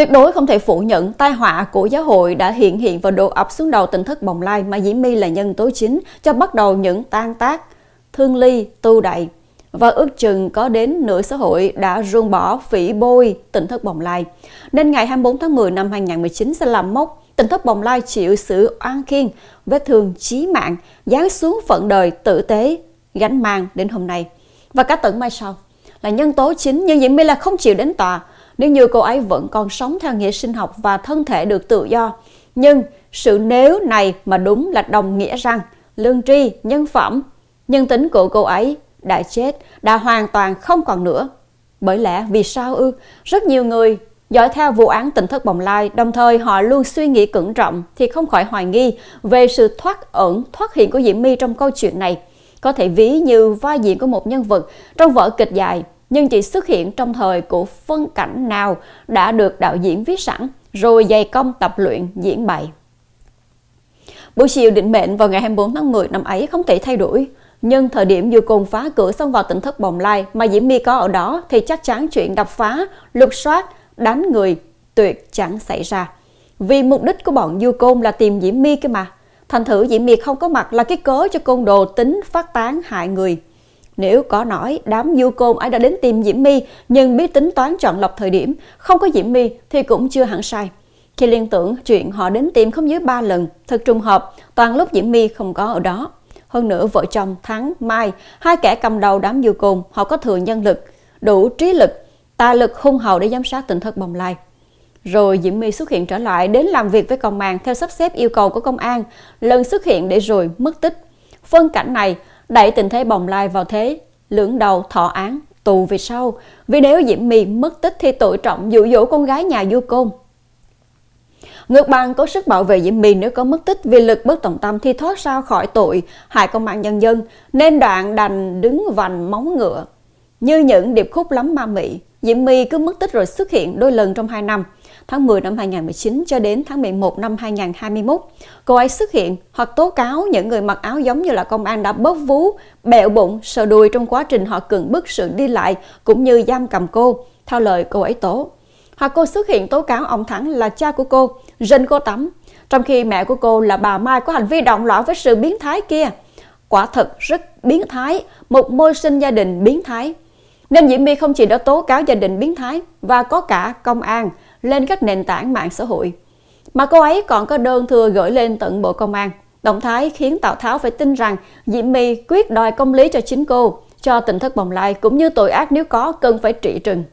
Speaker 1: Tuyệt đối không thể phủ nhận tai họa của giáo hội đã hiện hiện và đổ ập xuống đầu tỉnh thất Bồng Lai mà Diễm My là nhân tố chính cho bắt đầu những tan tác, thương ly, tu đậy. Và ước chừng có đến nửa xã hội đã ruông bỏ phỉ bôi tỉnh thất Bồng Lai. Nên ngày 24 tháng 10 năm 2019 sẽ làm mốc tỉnh thất Bồng Lai chịu sự oan khiên, vết thương chí mạng, giáng xuống phận đời tử tế, gánh mang đến hôm nay. Và cả tận mai sau là nhân tố chính nhưng Diễm My là không chịu đến tòa nếu như cô ấy vẫn còn sống theo nghĩa sinh học và thân thể được tự do. Nhưng sự nếu này mà đúng là đồng nghĩa rằng lương tri, nhân phẩm, nhân tính của cô ấy đã chết, đã hoàn toàn không còn nữa. Bởi lẽ vì sao ư? Rất nhiều người dõi theo vụ án tỉnh thất bồng lai, đồng thời họ luôn suy nghĩ cẩn trọng thì không khỏi hoài nghi về sự thoát ẩn, thoát hiện của Diễm My trong câu chuyện này. Có thể ví như vai diễn của một nhân vật trong vở kịch dài nhưng chỉ xuất hiện trong thời của phân cảnh nào đã được đạo diễn viết sẵn rồi dày công tập luyện diễn bày. Buổi chiều định mệnh vào ngày 24 tháng 10 năm ấy không thể thay đổi, nhưng thời điểm dù cùng phá cửa xông vào tỉnh thất Bồng Lai mà Diễm My có ở đó thì chắc chắn chuyện đập phá, lục soát, đánh người tuyệt chẳng xảy ra. Vì mục đích của bọn du côn là tìm Diễm My cơ mà. Thành thử Diễm My không có mặt là cái cớ cho côn đồ tính phát tán hại người. Nếu có nói đám du côn ấy đã đến tìm Diễm My nhưng biết tính toán chọn lọc thời điểm, không có Diễm My thì cũng chưa hẳn sai. Khi liên tưởng chuyện họ đến tìm không dưới 3 lần, thật trùng hợp, toàn lúc Diễm My không có ở đó. Hơn nữa vợ chồng Thắng, Mai, hai kẻ cầm đầu đám du côn, họ có thừa nhân lực, đủ trí lực, tà lực hung hậu để giám sát tình thất bồng lai. Rồi Diễm My xuất hiện trở lại đến làm việc với công an theo sắp xếp yêu cầu của công an, lần xuất hiện để rồi mất tích. Phân cảnh này đẩy tình thế bồng lai vào thế, lưỡng đầu thọ án, tù về sau, vì nếu Diễm My mất tích thì tội trọng dụ dỗ con gái nhà vua Côn. Ngược bằng có sức bảo vệ Diễm My nếu có mất tích vì lực bất tổng tâm thì thoát sao khỏi tội hại công an nhân dân, nên đoạn đành đứng vành móng ngựa. Như những điệp khúc lắm ma mị, Diễm My cứ mất tích rồi xuất hiện đôi lần trong hai năm – tháng 10 năm 2019 cho đến tháng 11 năm 2021. Cô ấy xuất hiện hoặc tố cáo những người mặc áo giống như là công an đã bóp vú, bẹo bụng, sờ đùi trong quá trình họ cưỡng bức sự đi lại cũng như giam cầm cô, theo lời cô ấy tố. Hoặc cô xuất hiện tố cáo ông Thắng là cha của cô, rình cô tắm, trong khi mẹ của cô là bà Mai có hành vi động loạn với sự biến thái kia. Quả thật rất biến thái, một môi sinh gia đình biến thái. Nên Diễm My không chỉ đã tố cáo gia đình biến thái và có cả công an lên các nền tảng mạng xã hội. Mà cô ấy còn có đơn thưa gửi lên tận Bộ Công an. Động thái khiến Tào Tháo phải tin rằng Diễm My quyết đòi công lý cho chính cô, cho tình thất bồng lai cũng như tội ác nếu có cần phải trị trừng.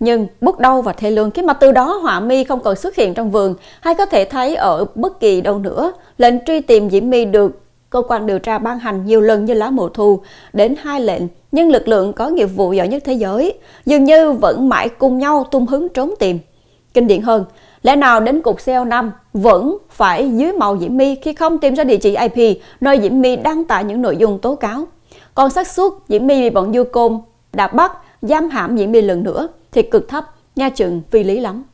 Speaker 1: Nhưng bước đau và thê lương khi mà từ đó họa mi không còn xuất hiện trong vườn hay có thể thấy ở bất kỳ đâu nữa, lệnh truy tìm Diễm My được cơ quan điều tra ban hành nhiều lần như lá mùa thu, đến hai lệnh nhưng lực lượng có nghiệp vụ giỏi nhất thế giới dường như vẫn mãi cùng nhau tung hứng trốn tìm. Kinh điển hơn, lẽ nào đến cục CO5 vẫn phải dưới màu Diễm My khi không tìm ra địa chỉ IP nơi Diễm My đăng tải những nội dung tố cáo. Còn xác suất Diễm My bị bọn du côn đã bắt, giam hãm Diễm My lần nữa thì cực thấp, nha chừng phi lý lắm.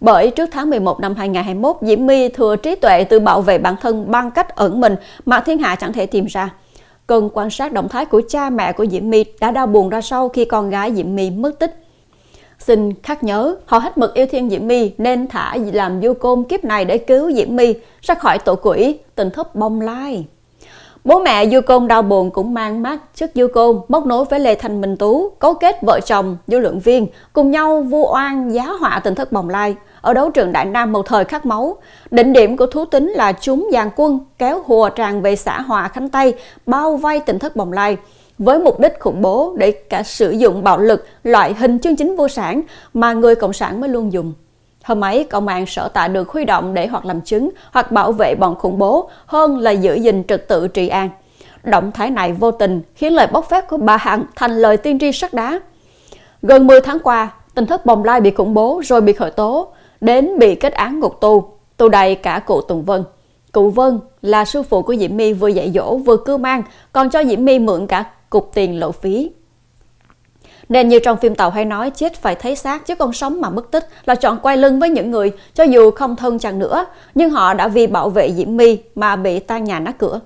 Speaker 1: Bởi trước tháng 11 năm 2021, Diễm My thừa trí tuệ tự bảo vệ bản thân bằng cách ẩn mình mà thiên hạ chẳng thể tìm ra. Cần quan sát động thái của cha mẹ của Diễm My đã đau buồn ra sau khi con gái Diễm My mất tích. Xin khắc nhớ, họ hết mực yêu thiên Diễm My nên thả làm du côn kiếp này để cứu Diễm My ra khỏi tổ quỷ, tình thấp bông lai. Bố mẹ Du Côn đau buồn cũng mang mát trước Du Côn móc nối với Lê Thành Minh Tú, cấu kết vợ chồng, du lượng viên, cùng nhau vu oan giá họa tình thất bồng lai, ở đấu trường Đại Nam một thời khắc máu. đỉnh điểm của Thú Tính là chúng dàn quân kéo hùa tràn về xã Hòa Khánh Tây, bao vây tỉnh thất Bồng Lai với mục đích khủng bố để cả sử dụng bạo lực loại hình chương chính vô sản mà người cộng sản mới luôn dùng. Hôm ấy, công an sở tại được huy động để hoặc làm chứng hoặc bảo vệ bọn khủng bố hơn là giữ gìn trật tự trị an. Động thái này vô tình khiến lời bốc phép của bà Hằng thành lời tiên tri sắt đá. Gần 10 tháng qua, tình thức bồng lai bị khủng bố rồi bị khởi tố, đến bị kết án ngục tù, tù đầy cả cụ Tùng Vân. Cụ Vân là sư phụ của Diễm My vừa dạy dỗ vừa cưu mang, còn cho Diễm My mượn cả cục tiền lộ phí. Nên như trong phim Tàu hay nói chết phải thấy xác chứ còn sống mà mất tích là chọn quay lưng với những người cho dù không thân chẳng nữa, nhưng họ đã vì bảo vệ Diễm My mà bị tan nhà nát cửa.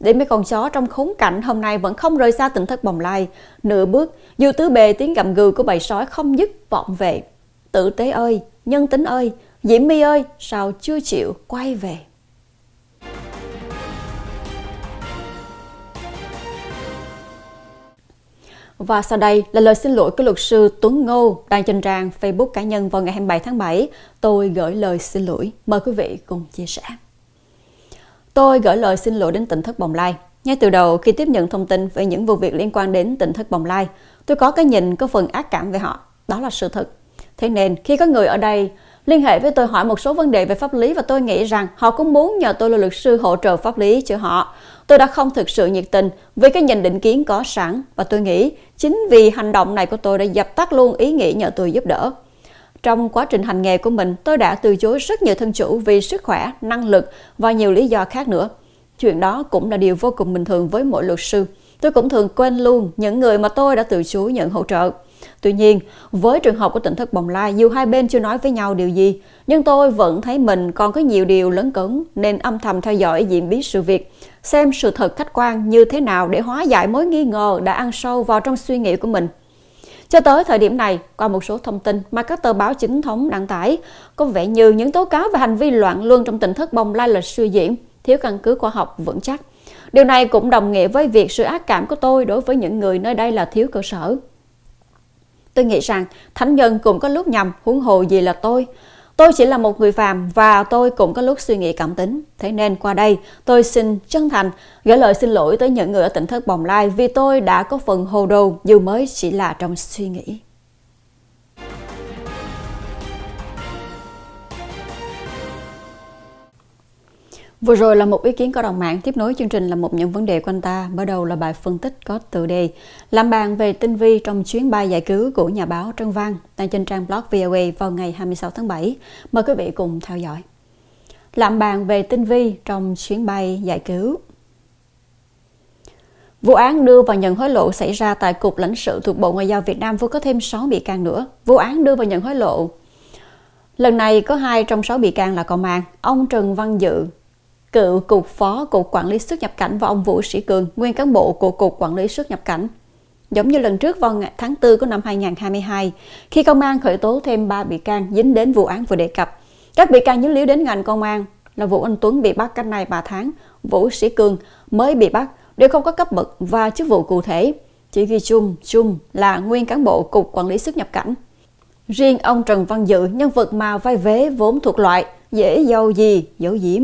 Speaker 1: Để mấy con chó trong khốn cảnh hôm nay vẫn không rời xa tỉnh thất bồng lai. Nửa bước, dù tứ bề tiếng gầm gừ của bầy sói không dứt vọng về. Tử tế ơi, Nhân tính ơi, Diễm My ơi, sao chưa chịu quay về? Và sau đây là lời xin lỗi của luật sư Tuấn Ngô đăng trên trang Facebook cá nhân vào ngày 27 tháng 7. Tôi gửi lời xin lỗi. Mời quý vị cùng chia sẻ. Tôi gửi lời xin lỗi đến tỉnh thất Bồng Lai. Ngay từ đầu khi tiếp nhận thông tin về những vụ việc liên quan đến tỉnh thất Bồng Lai, tôi có cái nhìn có phần ác cảm về họ. Đó là sự thật. Thế nên khi có người ở đây liên hệ với tôi hỏi một số vấn đề về pháp lý và tôi nghĩ rằng họ cũng muốn nhờ tôi là luật sư hỗ trợ pháp lý cho họ. Tôi đã không thực sự nhiệt tình vì cái nhìn định kiến có sẵn và tôi nghĩ chính vì hành động này của tôi đã dập tắt luôn ý nghĩ nhờ tôi giúp đỡ. Trong quá trình hành nghề của mình, tôi đã từ chối rất nhiều thân chủ vì sức khỏe, năng lực và nhiều lý do khác nữa. Chuyện đó cũng là điều vô cùng bình thường với mỗi luật sư. Tôi cũng thường quên luôn những người mà tôi đã từ chối nhận hỗ trợ. Tuy nhiên, với trường hợp của tỉnh thất Bồng Lai, dù hai bên chưa nói với nhau điều gì, nhưng tôi vẫn thấy mình còn có nhiều điều lớn cấn nên âm thầm theo dõi diễn biến sự việc, xem sự thật khách quan như thế nào để hóa giải mối nghi ngờ đã ăn sâu vào trong suy nghĩ của mình. Cho tới thời điểm này, qua một số thông tin mà các tờ báo chính thống đăng tải, có vẻ như những tố cáo về hành vi loạn luân trong tỉnh thất bồng lai là suy diễn, thiếu căn cứ khoa học vững chắc. Điều này cũng đồng nghĩa với việc sự ác cảm của tôi đối với những người nơi đây là thiếu cơ sở. Tôi nghĩ rằng thánh nhân cũng có lúc nhầm huống hồ gì là tôi. Tôi chỉ là một người phàm và tôi cũng có lúc suy nghĩ cảm tính. Thế nên qua đây tôi xin chân thành gửi lời xin lỗi tới những người ở tỉnh thất Bồng Lai vì tôi đã có phần hồ đồ dù mới chỉ là trong suy nghĩ. Vừa rồi là một ý kiến có đồng mạng tiếp nối chương trình là một những vấn đề quanh ta. Mở đầu là bài phân tích có tựa đề Làm bàn về tinh vi trong chuyến bay giải cứu của nhà báo Trân Văn tại trên trang blog VOA vào ngày 26 tháng 7. Mời quý vị cùng theo dõi. Làm bàn về tinh vi trong chuyến bay giải cứu Vụ án đưa và nhận hối lộ xảy ra tại Cục lãnh sự thuộc Bộ Ngoại giao Việt Nam vừa có thêm 6 bị can nữa. Vụ án đưa và nhận hối lộ Lần này có hai trong 6 bị can là công an. Ông Trần Văn Dự, cựu Cục Phó Cục Quản lý xuất nhập cảnh và ông Vũ Sĩ Cường, nguyên cán bộ của Cục Quản lý xuất nhập cảnh. Giống như lần trước vào tháng 4 của năm 2022, khi công an khởi tố thêm 3 bị can dính đến vụ án vừa đề cập. Các bị can dính líu đến ngành công an là Vũ Anh Tuấn bị bắt cách này 3 tháng, Vũ Sĩ Cường mới bị bắt đều không có cấp bậc và chức vụ cụ thể. Chỉ ghi chung, chung là nguyên cán bộ Cục Quản lý xuất nhập cảnh. Riêng ông Trần Văn Dự, nhân vật mà vai vế vốn thuộc loại, dễ dâu gì, giấu diếm,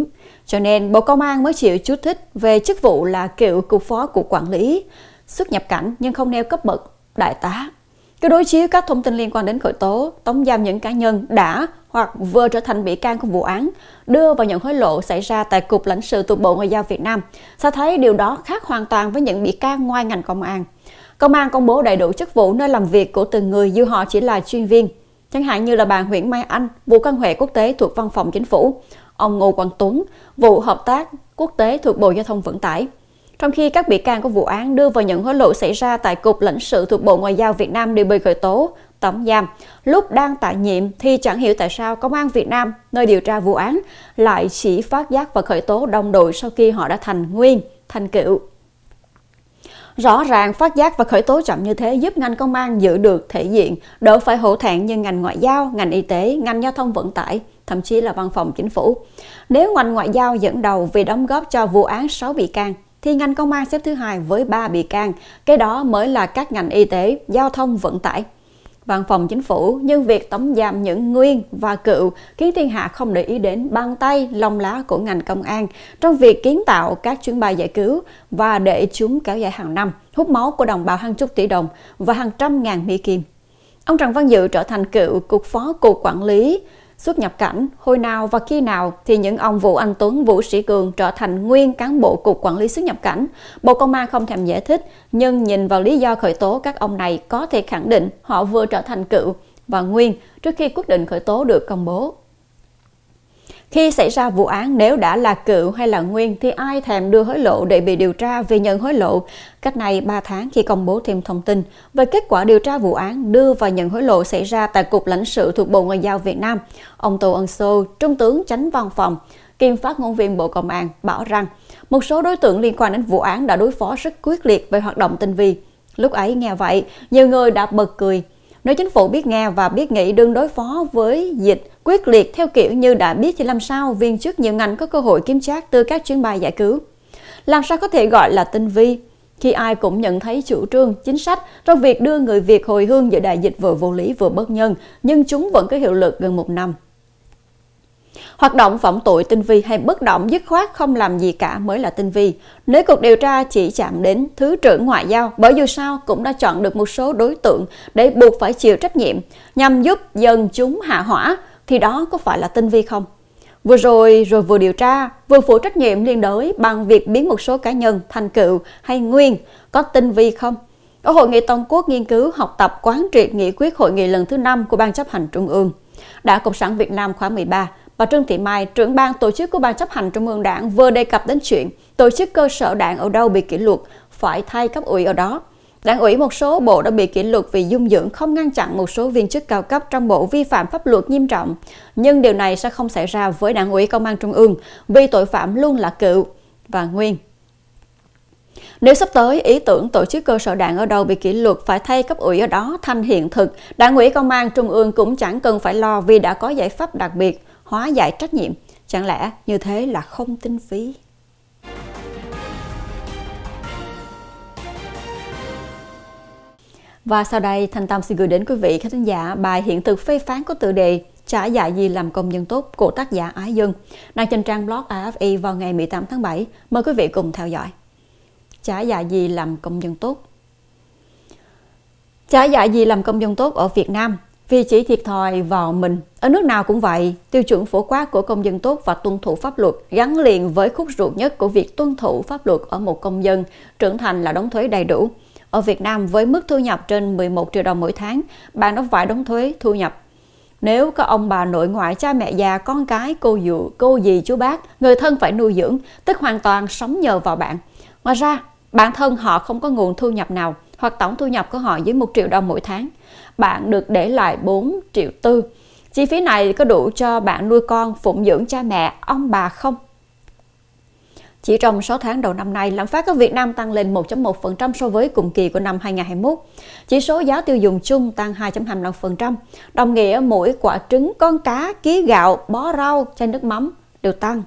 Speaker 1: cho nên Bộ Công an mới chịu chú thích về chức vụ là cựu cục phó cục quản lý, xuất nhập cảnh nhưng không nêu cấp bậc đại tá. Cứ đối chiếu các thông tin liên quan đến khởi tố, tống giam những cá nhân đã hoặc vừa trở thành bị can của vụ án, đưa vào nhận hối lộ xảy ra tại Cục lãnh sự thuộc Bộ Ngoại giao Việt Nam, sẽ thấy điều đó khác hoàn toàn với những bị can ngoài ngành công an. Công an công bố đầy đủ chức vụ nơi làm việc của từng người dù họ chỉ là chuyên viên, chẳng hạn như là bà Nguyễn Mai Anh, vụ căn huệ quốc tế thuộc văn phòng chính phủ, ông Ngô Quang Tuấn, vụ hợp tác quốc tế thuộc Bộ Giao thông Vận tải. Trong khi các bị can của vụ án đưa vào nhận hối lộ xảy ra tại Cục lãnh sự thuộc Bộ Ngoại giao Việt Nam đều bị khởi tố, tạm giam, lúc đang tại nhiệm thì chẳng hiểu tại sao Công an Việt Nam, nơi điều tra vụ án, lại chỉ phát giác và khởi tố đồng đội sau khi họ đã thành nguyên, thành cựu. Rõ ràng phát giác và khởi tố chậm như thế giúp ngành công an giữ được thể diện, đỡ phải hổ thẹn như ngành ngoại giao, ngành y tế, ngành giao thông vận tải, thậm chí là văn phòng chính phủ. Nếu ngành ngoại giao dẫn đầu vì đóng góp cho vụ án 6 bị can, thì ngành công an xếp thứ hai với 3 bị can, cái đó mới là các ngành y tế, giao thông vận tải. Văn phòng chính phủ nhưng việc tống giam những nguyên và cựu khiến thiên hạ không để ý đến bàn tay lông lá của ngành công an trong việc kiến tạo các chuyến bay giải cứu và để chúng kéo dài hàng năm, hút máu của đồng bào hàng chục tỷ đồng và hàng trăm ngàn mỹ kim. Ông Trần Văn Dự trở thành cựu cục phó cục quản lý xuất nhập cảnh, hồi nào và khi nào thì những ông Vũ Anh Tuấn, Vũ Sĩ Cường trở thành nguyên cán bộ Cục Quản lý xuất nhập cảnh. Bộ Công an không thèm giải thích, nhưng nhìn vào lý do khởi tố các ông này có thể khẳng định họ vừa trở thành cựu và nguyên trước khi quyết định khởi tố được công bố. Khi xảy ra vụ án nếu đã là cựu hay là nguyên thì ai thèm đưa hối lộ để bị điều tra vì nhận hối lộ. Cách này 3 tháng khi công bố thêm thông tin về kết quả điều tra vụ án đưa và nhận hối lộ xảy ra tại Cục lãnh sự thuộc Bộ Ngoại giao Việt Nam. Ông Tô Ân Sô, Trung tướng Chánh Văn phòng, kiêm phát ngôn viên Bộ Công an, bảo rằng một số đối tượng liên quan đến vụ án đã đối phó rất quyết liệt về hoạt động tinh vi. Lúc ấy nghe vậy, nhiều người đã bật cười, nếu chính phủ biết nghe và biết nghĩ đương đối phó với dịch quyết liệt theo kiểu như đã biết thì làm sao viên chức nhiều ngành có cơ hội kiếm trác từ các chuyến bay giải cứu. Làm sao có thể gọi là tinh vi khi ai cũng nhận thấy chủ trương, chính sách trong việc đưa người Việt hồi hương giữa đại dịch vừa vô lý vừa bất nhân, nhưng chúng vẫn có hiệu lực gần một năm. Hoạt động phạm tội tinh vi hay bất động dứt khoát không làm gì cả mới là tinh vi. Nếu cuộc điều tra chỉ chạm đến Thứ trưởng Ngoại giao, bởi dù sao cũng đã chọn được một số đối tượng để buộc phải chịu trách nhiệm nhằm giúp dân chúng hạ hỏa, thì đó có phải là tinh vi không? Vừa rồi, rồi vừa điều tra, vừa phụ trách nhiệm liên đới bằng việc biến một số cá nhân thành cựu hay nguyên có tinh vi không? Ở Hội nghị Toàn quốc nghiên cứu học tập quán triệt nghị quyết hội nghị lần thứ 5 của Ban chấp hành Trung ương, Đảng Cộng sản Việt Nam khóa 13 Bà Trương Thị Mai, trưởng ban tổ chức của Ban chấp hành Trung ương Đảng vừa đề cập đến chuyện tổ chức cơ sở đảng ở đâu bị kỷ luật, phải thay cấp ủy ở đó. Đảng ủy một số bộ đã bị kỷ luật vì dung dưỡng không ngăn chặn một số viên chức cao cấp trong bộ vi phạm pháp luật nghiêm trọng. Nhưng điều này sẽ không xảy ra với Đảng ủy Công an Trung ương vì tội phạm luôn là cựu và nguyên. Nếu sắp tới ý tưởng tổ chức cơ sở đảng ở đâu bị kỷ luật phải thay cấp ủy ở đó thành hiện thực, Đảng ủy Công an Trung ương cũng chẳng cần phải lo vì đã có giải pháp đặc biệt hóa giải trách nhiệm chẳng lẽ như thế là không tinh phí Và sau đây, Thanh Tâm xin gửi đến quý vị khán giả bài hiện thực phê phán có tựa đề Trả dạy gì làm công dân tốt của tác giả Ái Dân, đăng trên trang blog AFI vào ngày 18 tháng 7. Mời quý vị cùng theo dõi. Trả dạy gì làm công dân tốt? Trả dạy gì làm công dân tốt ở Việt Nam vì chỉ thiệt thòi vào mình. Ở nước nào cũng vậy, tiêu chuẩn phổ quát của công dân tốt và tuân thủ pháp luật gắn liền với khúc ruột nhất của việc tuân thủ pháp luật ở một công dân trưởng thành là đóng thuế đầy đủ. Ở Việt Nam với mức thu nhập trên 11 triệu đồng mỗi tháng, bạn đã phải đóng thuế thu nhập. Nếu có ông bà nội ngoại cha mẹ già con cái cô dụ cô dì chú bác người thân phải nuôi dưỡng tức hoàn toàn sống nhờ vào bạn. Ngoài ra bản thân họ không có nguồn thu nhập nào hoặc tổng thu nhập của họ dưới 1 triệu đồng mỗi tháng, bạn được để lại 4 triệu tư. Chi phí này có đủ cho bạn nuôi con, phụng dưỡng cha mẹ, ông bà không? Chỉ trong 6 tháng đầu năm nay, lạm phát ở Việt Nam tăng lên 1.1% so với cùng kỳ của năm 2021. Chỉ số giá tiêu dùng chung tăng 2.25%, đồng nghĩa mỗi quả trứng, con cá, ký gạo, bó rau, chai nước mắm đều tăng.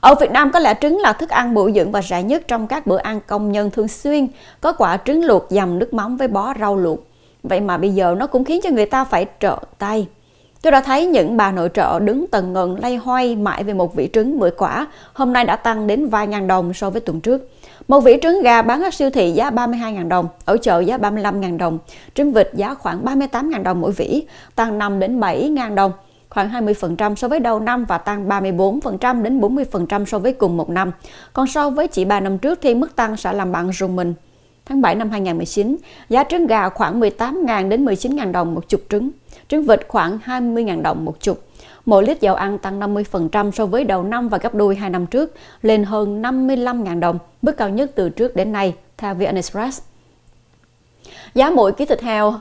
Speaker 1: Ở Việt Nam có lẽ trứng là thức ăn bổ dưỡng và rẻ nhất trong các bữa ăn công nhân thường xuyên, có quả trứng luộc dầm nước mắm với bó rau luộc. Vậy mà bây giờ nó cũng khiến cho người ta phải trợ tay. Tôi đã thấy những bà nội trợ đứng tần ngần lay hoay mãi về một vỉ trứng 10 quả, hôm nay đã tăng đến vài ngàn đồng so với tuần trước. Một vỉ trứng gà bán ở siêu thị giá 32.000 đồng, ở chợ giá 35.000 đồng, trứng vịt giá khoảng 38.000 đồng mỗi vỉ, tăng 5 đến 7.000 đồng khoảng 20% so với đầu năm và tăng 34% đến 40% so với cùng một năm. Còn so với chỉ 3 năm trước thì mức tăng sẽ làm bạn rùng mình. Tháng 7 năm 2019, giá trứng gà khoảng 18.000 đến 19.000 đồng một chục trứng, trứng vịt khoảng 20.000 đồng một chục. Mỗi lít dầu ăn tăng 50% so với đầu năm và gấp đôi 2 năm trước, lên hơn 55.000 đồng, mức cao nhất từ trước đến nay, theo VN Express. Giá mỗi ký thịt heo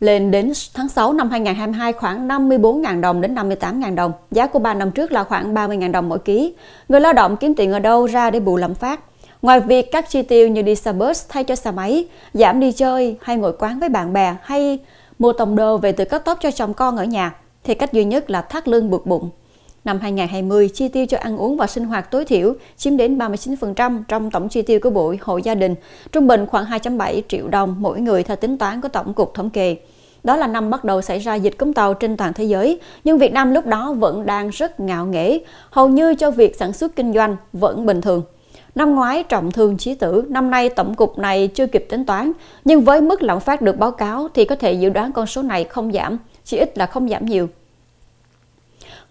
Speaker 1: lên đến tháng 6 năm 2022 khoảng 54.000 đồng đến 58.000 đồng. Giá của 3 năm trước là khoảng 30.000 đồng mỗi ký. Người lao động kiếm tiền ở đâu ra để bù lạm phát? Ngoài việc các chi tiêu như đi xe bus thay cho xe máy, giảm đi chơi hay ngồi quán với bạn bè hay mua tổng đồ về tự cắt tóc cho chồng con ở nhà, thì cách duy nhất là thắt lưng buộc bụng Năm 2020, chi tiêu cho ăn uống và sinh hoạt tối thiểu chiếm đến 39% trong tổng chi tiêu của mỗi hộ gia đình, trung bình khoảng 2.7 triệu đồng mỗi người theo tính toán của Tổng cục Thống kê. Đó là năm bắt đầu xảy ra dịch cúm tàu trên toàn thế giới, nhưng Việt Nam lúc đó vẫn đang rất ngạo nghễ, hầu như cho việc sản xuất kinh doanh vẫn bình thường. Năm ngoái trọng thương chí tử, năm nay tổng cục này chưa kịp tính toán, nhưng với mức lạm phát được báo cáo thì có thể dự đoán con số này không giảm, chỉ ít là không giảm nhiều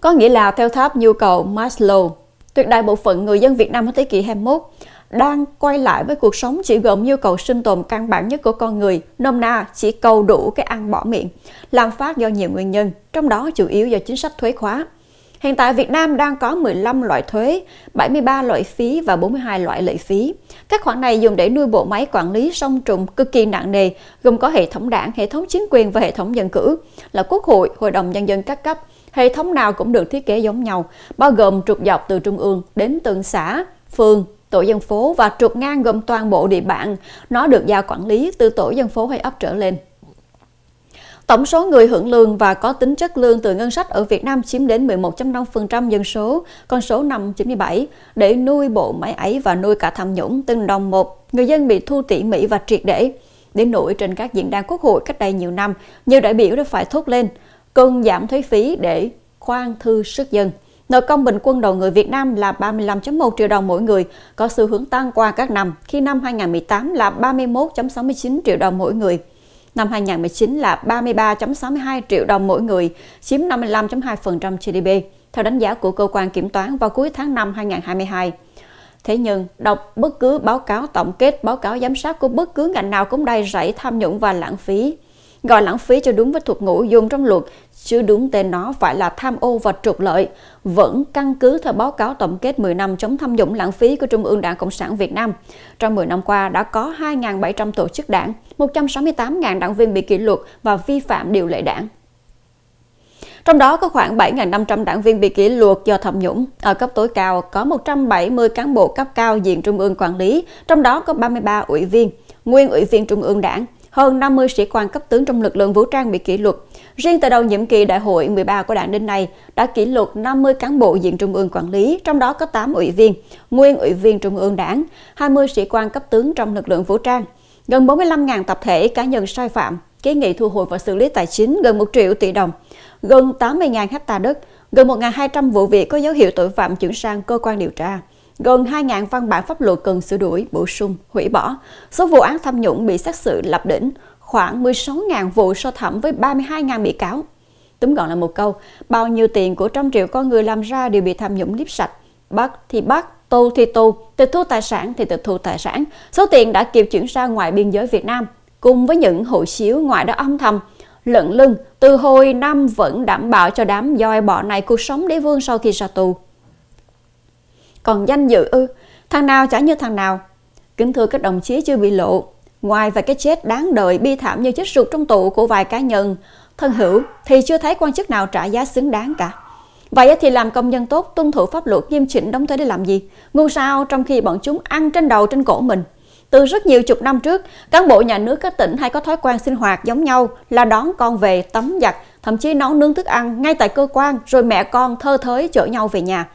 Speaker 1: có nghĩa là theo tháp nhu cầu Maslow. Tuyệt đại bộ phận người dân Việt Nam ở thế kỷ 21 đang quay lại với cuộc sống chỉ gồm nhu cầu sinh tồn căn bản nhất của con người, nôm na chỉ cầu đủ cái ăn bỏ miệng, làm phát do nhiều nguyên nhân, trong đó chủ yếu do chính sách thuế khóa. Hiện tại Việt Nam đang có 15 loại thuế, 73 loại phí và 42 loại lệ phí. Các khoản này dùng để nuôi bộ máy quản lý song trùng cực kỳ nặng nề, gồm có hệ thống đảng, hệ thống chính quyền và hệ thống dân cử, là quốc hội, hội đồng nhân dân các cấp, hệ thống nào cũng được thiết kế giống nhau, bao gồm trục dọc từ trung ương đến từng xã, phường, tổ dân phố và trục ngang gồm toàn bộ địa bàn. Nó được giao quản lý từ tổ dân phố hay ấp trở lên. Tổng số người hưởng lương và có tính chất lương từ ngân sách ở Việt Nam chiếm đến 11.5% dân số, con số năm 97, để nuôi bộ máy ấy và nuôi cả tham nhũng từng đồng một, người dân bị thu tỉ mỉ và triệt để. Đến nỗi trên các diễn đàn quốc hội cách đây nhiều năm, nhiều đại biểu đã phải thốt lên – cần giảm thuế phí để khoan thư sức dân. Nợ công bình quân đầu người Việt Nam là 35.1 triệu đồng mỗi người, có xu hướng tăng qua các năm, khi năm 2018 là 31.69 triệu đồng mỗi người. Năm 2019 là 33.62 triệu đồng mỗi người, chiếm 55.2% GDP, theo đánh giá của Cơ quan Kiểm toán vào cuối tháng 5 2022. Thế nhưng, đọc bất cứ báo cáo tổng kết, báo cáo giám sát của bất cứ ngành nào cũng đầy rẫy tham nhũng và lãng phí. Gọi lãng phí cho đúng với thuật ngữ dùng trong luật, chứ đúng tên nó phải là tham ô và trục lợi, vẫn căn cứ theo báo cáo tổng kết 10 năm chống tham nhũng lãng phí của Trung ương Đảng Cộng sản Việt Nam. Trong 10 năm qua đã có 2.700 tổ chức đảng, 168.000 đảng viên bị kỷ luật và vi phạm điều lệ đảng. Trong đó có khoảng 7.500 đảng viên bị kỷ luật do tham nhũng. Ở cấp tối cao có 170 cán bộ cấp cao diện Trung ương quản lý, trong đó có 33 ủy viên, nguyên ủy viên Trung ương Đảng, hơn 50 sĩ quan cấp tướng trong lực lượng vũ trang bị kỷ luật. Riêng từ đầu nhiệm kỳ đại hội 13 của đảng đến nay đã kỷ luật 50 cán bộ diện Trung ương quản lý, trong đó có 8 ủy viên, nguyên ủy viên Trung ương đảng, 20 sĩ quan cấp tướng trong lực lượng vũ trang, gần 45.000 tập thể cá nhân sai phạm, kiến nghị thu hồi và xử lý tài chính gần 1 triệu tỷ đồng, gần 80.000 hecta đất, gần 1.200 vụ việc có dấu hiệu tội phạm chuyển sang cơ quan điều tra gần 2.000 văn bản pháp luật cần sửa đổi, bổ sung, hủy bỏ. Số vụ án tham nhũng bị xét xử lập đỉnh, khoảng 16.000 vụ so thẩm với 32.000 bị cáo. Tóm gọn là một câu, bao nhiêu tiền của trăm triệu con người làm ra đều bị tham nhũng liếp sạch. Bắt thì bắt, tù thì tù, tịch thu tài sản thì tịch thu tài sản. Số tiền đã kịp chuyển ra ngoài biên giới Việt Nam, cùng với những hộ chiếu ngoại đã âm thầm, lận lưng từ hồi năm vẫn đảm bảo cho đám doi bỏ này cuộc sống đế vương sau khi ra tù. Còn danh dự ư, thằng nào chả như thằng nào. Kính thưa các đồng chí chưa bị lộ, ngoài vài cái chết đáng đời bi thảm như chết ruột trong tù của vài cá nhân, thân hữu thì chưa thấy quan chức nào trả giá xứng đáng cả. Vậy thì làm công nhân tốt tuân thủ pháp luật nghiêm chỉnh đóng thuế để làm gì? Ngu sao trong khi bọn chúng ăn trên đầu trên cổ mình? Từ rất nhiều chục năm trước, cán bộ nhà nước các tỉnh hay có thói quen sinh hoạt giống nhau là đón con về tắm giặt, thậm chí nấu nướng thức ăn ngay tại cơ quan rồi mẹ con thơ thới chở nhau về nhà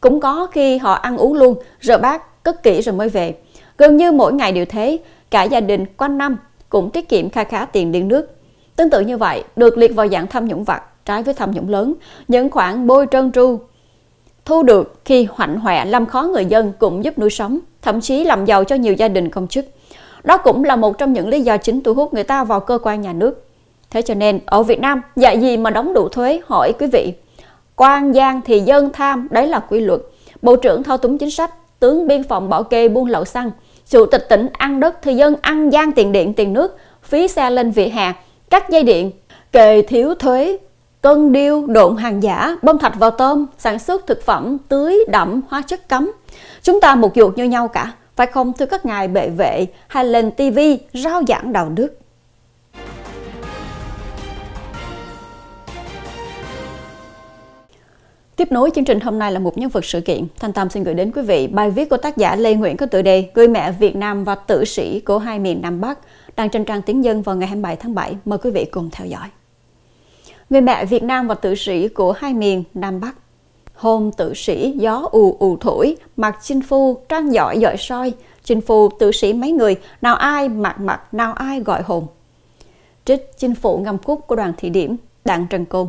Speaker 1: cũng có khi họ ăn uống luôn, rửa bát, cất kỹ rồi mới về. Gần như mỗi ngày đều thế, cả gia đình quanh năm cũng tiết kiệm kha khá tiền điện nước. Tương tự như vậy, được liệt vào dạng tham nhũng vặt, trái với tham nhũng lớn, những khoản bôi trơn tru thu được khi hoạnh hoẹ làm khó người dân cũng giúp nuôi sống, thậm chí làm giàu cho nhiều gia đình công chức. Đó cũng là một trong những lý do chính thu hút người ta vào cơ quan nhà nước. Thế cho nên, ở Việt Nam, dạ gì mà đóng đủ thuế, hỏi quý vị quan gian thì dân tham đấy là quy luật bộ trưởng thao túng chính sách tướng biên phòng bảo kê buôn lậu xăng chủ tịch tỉnh ăn đất thì dân ăn gian tiền điện tiền nước phí xe lên vỉa hè cắt dây điện kề thiếu thuế cân điêu độn hàng giả bơm thạch vào tôm sản xuất thực phẩm tưới đậm hóa chất cấm chúng ta một ruột như nhau cả phải không thưa các ngài bệ vệ hay lên tivi rao giảng đạo đức Tiếp nối chương trình hôm nay là một nhân vật sự kiện. Thanh Tâm xin gửi đến quý vị bài viết của tác giả Lê Nguyễn có tựa đề Người mẹ Việt Nam và tử sĩ của hai miền Nam Bắc đăng trên trang Tiếng Dân vào ngày 27 tháng 7. Mời quý vị cùng theo dõi. Người mẹ Việt Nam và tử sĩ của hai miền Nam Bắc Hôm tử sĩ gió ù ù thổi, mặt chinh phu, trang giỏi giỏi soi, chinh phu tử sĩ mấy người, nào ai mặt mặt, nào ai gọi hồn. Trích chinh phụ ngâm khúc của đoàn thị điểm, đặng Trần Côn.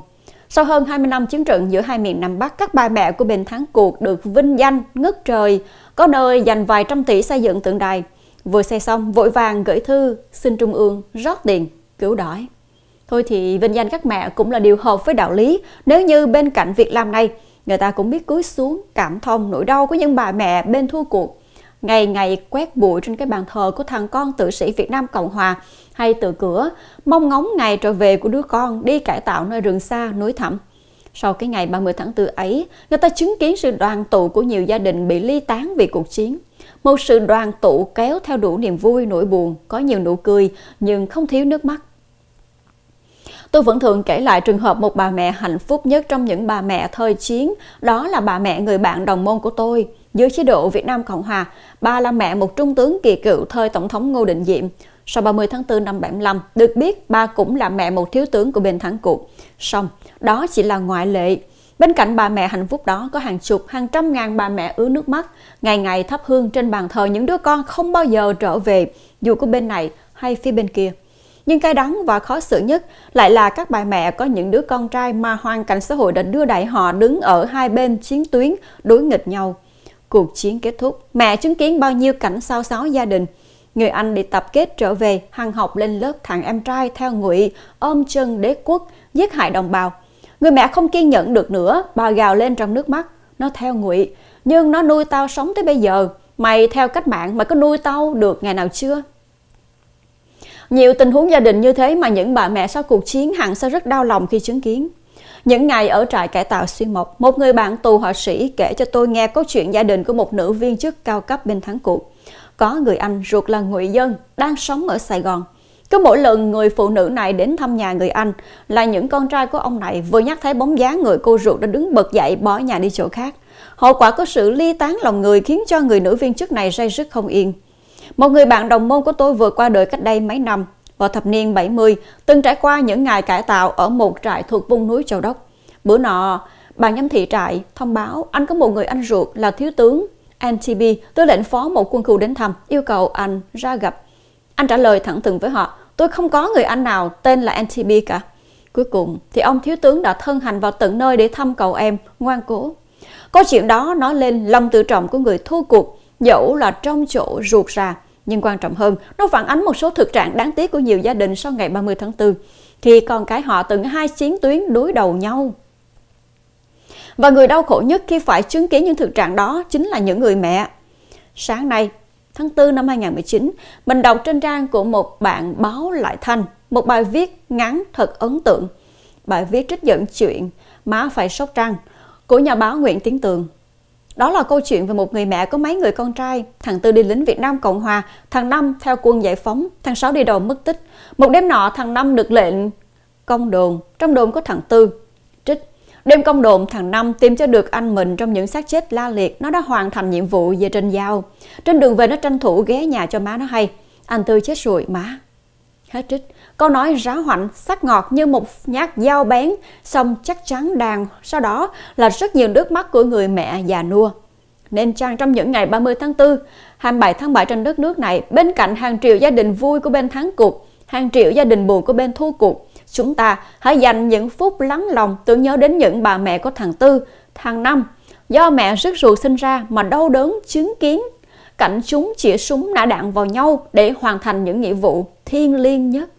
Speaker 1: Sau hơn 20 năm chiến trận giữa hai miền Nam Bắc, các bà mẹ của Bình Thắng Cuộc được vinh danh ngất trời, có nơi dành vài trăm tỷ xây dựng tượng đài. Vừa xây xong, vội vàng gửi thư xin Trung ương rót tiền, cứu đói. Thôi thì vinh danh các mẹ cũng là điều hợp với đạo lý nếu như bên cạnh việc làm này, người ta cũng biết cúi xuống cảm thông nỗi đau của những bà mẹ bên thua cuộc ngày ngày quét bụi trên cái bàn thờ của thằng con tử sĩ Việt Nam Cộng Hòa hay từ cửa mong ngóng ngày trở về của đứa con đi cải tạo nơi rừng xa, núi thẳm. Sau cái ngày 30 tháng 4 ấy, người ta chứng kiến sự đoàn tụ của nhiều gia đình bị ly tán vì cuộc chiến. Một sự đoàn tụ kéo theo đủ niềm vui, nỗi buồn, có nhiều nụ cười nhưng không thiếu nước mắt. Tôi vẫn thường kể lại trường hợp một bà mẹ hạnh phúc nhất trong những bà mẹ thời chiến, đó là bà mẹ người bạn đồng môn của tôi dưới chế độ Việt Nam Cộng Hòa, bà là mẹ một trung tướng kỳ cựu thời Tổng thống Ngô Đình Diệm. Sau 30 tháng 4 năm 75, được biết bà cũng là mẹ một thiếu tướng của bên thắng cuộc. Song, đó chỉ là ngoại lệ. Bên cạnh bà mẹ hạnh phúc đó có hàng chục, hàng trăm ngàn bà mẹ ứa nước mắt, ngày ngày thắp hương trên bàn thờ những đứa con không bao giờ trở về, dù có bên này hay phía bên kia. Nhưng cay đắng và khó xử nhất lại là các bà mẹ có những đứa con trai mà hoàn cảnh xã hội đã đưa đẩy họ đứng ở hai bên chiến tuyến đối nghịch nhau. Cuộc chiến kết thúc, mẹ chứng kiến bao nhiêu cảnh sao xáo gia đình. Người Anh bị tập kết trở về, hăng học lên lớp thằng em trai theo ngụy, ôm chân đế quốc, giết hại đồng bào. Người mẹ không kiên nhẫn được nữa, bà gào lên trong nước mắt. Nó theo ngụy, nhưng nó nuôi tao sống tới bây giờ. Mày theo cách mạng mà có nuôi tao được ngày nào chưa? Nhiều tình huống gia đình như thế mà những bà mẹ sau cuộc chiến hẳn sẽ rất đau lòng khi chứng kiến. Những ngày ở trại cải tạo xuyên mộc, một người bạn tù họa sĩ kể cho tôi nghe câu chuyện gia đình của một nữ viên chức cao cấp bên thắng cuộc. Có người anh ruột là ngụy dân, đang sống ở Sài Gòn. Cứ mỗi lần người phụ nữ này đến thăm nhà người anh là những con trai của ông này vừa nhắc thấy bóng dáng người cô ruột đã đứng bật dậy bỏ nhà đi chỗ khác. Hậu quả của sự ly tán lòng người khiến cho người nữ viên chức này say rứt không yên. Một người bạn đồng môn của tôi vừa qua đời cách đây mấy năm, vào thập niên 70, từng trải qua những ngày cải tạo ở một trại thuộc vùng núi Châu Đốc. Bữa nọ, bà giám thị trại thông báo anh có một người anh ruột là thiếu tướng NTB, tư lệnh phó một quân khu đến thăm, yêu cầu anh ra gặp. Anh trả lời thẳng thừng với họ, tôi không có người anh nào tên là NTB cả. Cuối cùng thì ông thiếu tướng đã thân hành vào tận nơi để thăm cậu em, ngoan cố. Câu chuyện đó nói lên lòng tự trọng của người thua cuộc, dẫu là trong chỗ ruột ra. Nhưng quan trọng hơn, nó phản ánh một số thực trạng đáng tiếc của nhiều gia đình sau ngày 30 tháng 4, khi con cái họ từng hai chiến tuyến đối đầu nhau. Và người đau khổ nhất khi phải chứng kiến những thực trạng đó chính là những người mẹ. Sáng nay, tháng 4 năm 2019, mình đọc trên trang của một bạn báo Lại Thanh, một bài viết ngắn thật ấn tượng. Bài viết trích dẫn chuyện Má phải sốc trăng của nhà báo Nguyễn Tiến Tường. Đó là câu chuyện về một người mẹ có mấy người con trai, thằng Tư đi lính Việt Nam Cộng Hòa, thằng Năm theo quân giải phóng, thằng Sáu đi đầu mất tích. Một đêm nọ thằng Năm được lệnh công đồn, trong đồn có thằng Tư. Trích Đêm công đồn thằng Năm tìm cho được anh mình trong những xác chết la liệt, nó đã hoàn thành nhiệm vụ về trên dao. Trên đường về nó tranh thủ ghé nhà cho má nó hay. Anh Tư chết rồi má. Hết trích. Câu nói ráo hoạnh, sắc ngọt như một nhát dao bén, xong chắc chắn đàn sau đó là rất nhiều nước mắt của người mẹ già nua. Nên chăng trong những ngày 30 tháng 4, 27 tháng 7 trên đất nước này, bên cạnh hàng triệu gia đình vui của bên thắng cuộc, hàng triệu gia đình buồn của bên thua cuộc, chúng ta hãy dành những phút lắng lòng tưởng nhớ đến những bà mẹ của thằng Tư, thằng Năm, do mẹ rứt ruột sinh ra mà đau đớn chứng kiến cảnh chúng chĩa súng nã đạn vào nhau để hoàn thành những nghĩa vụ thiêng liêng nhất.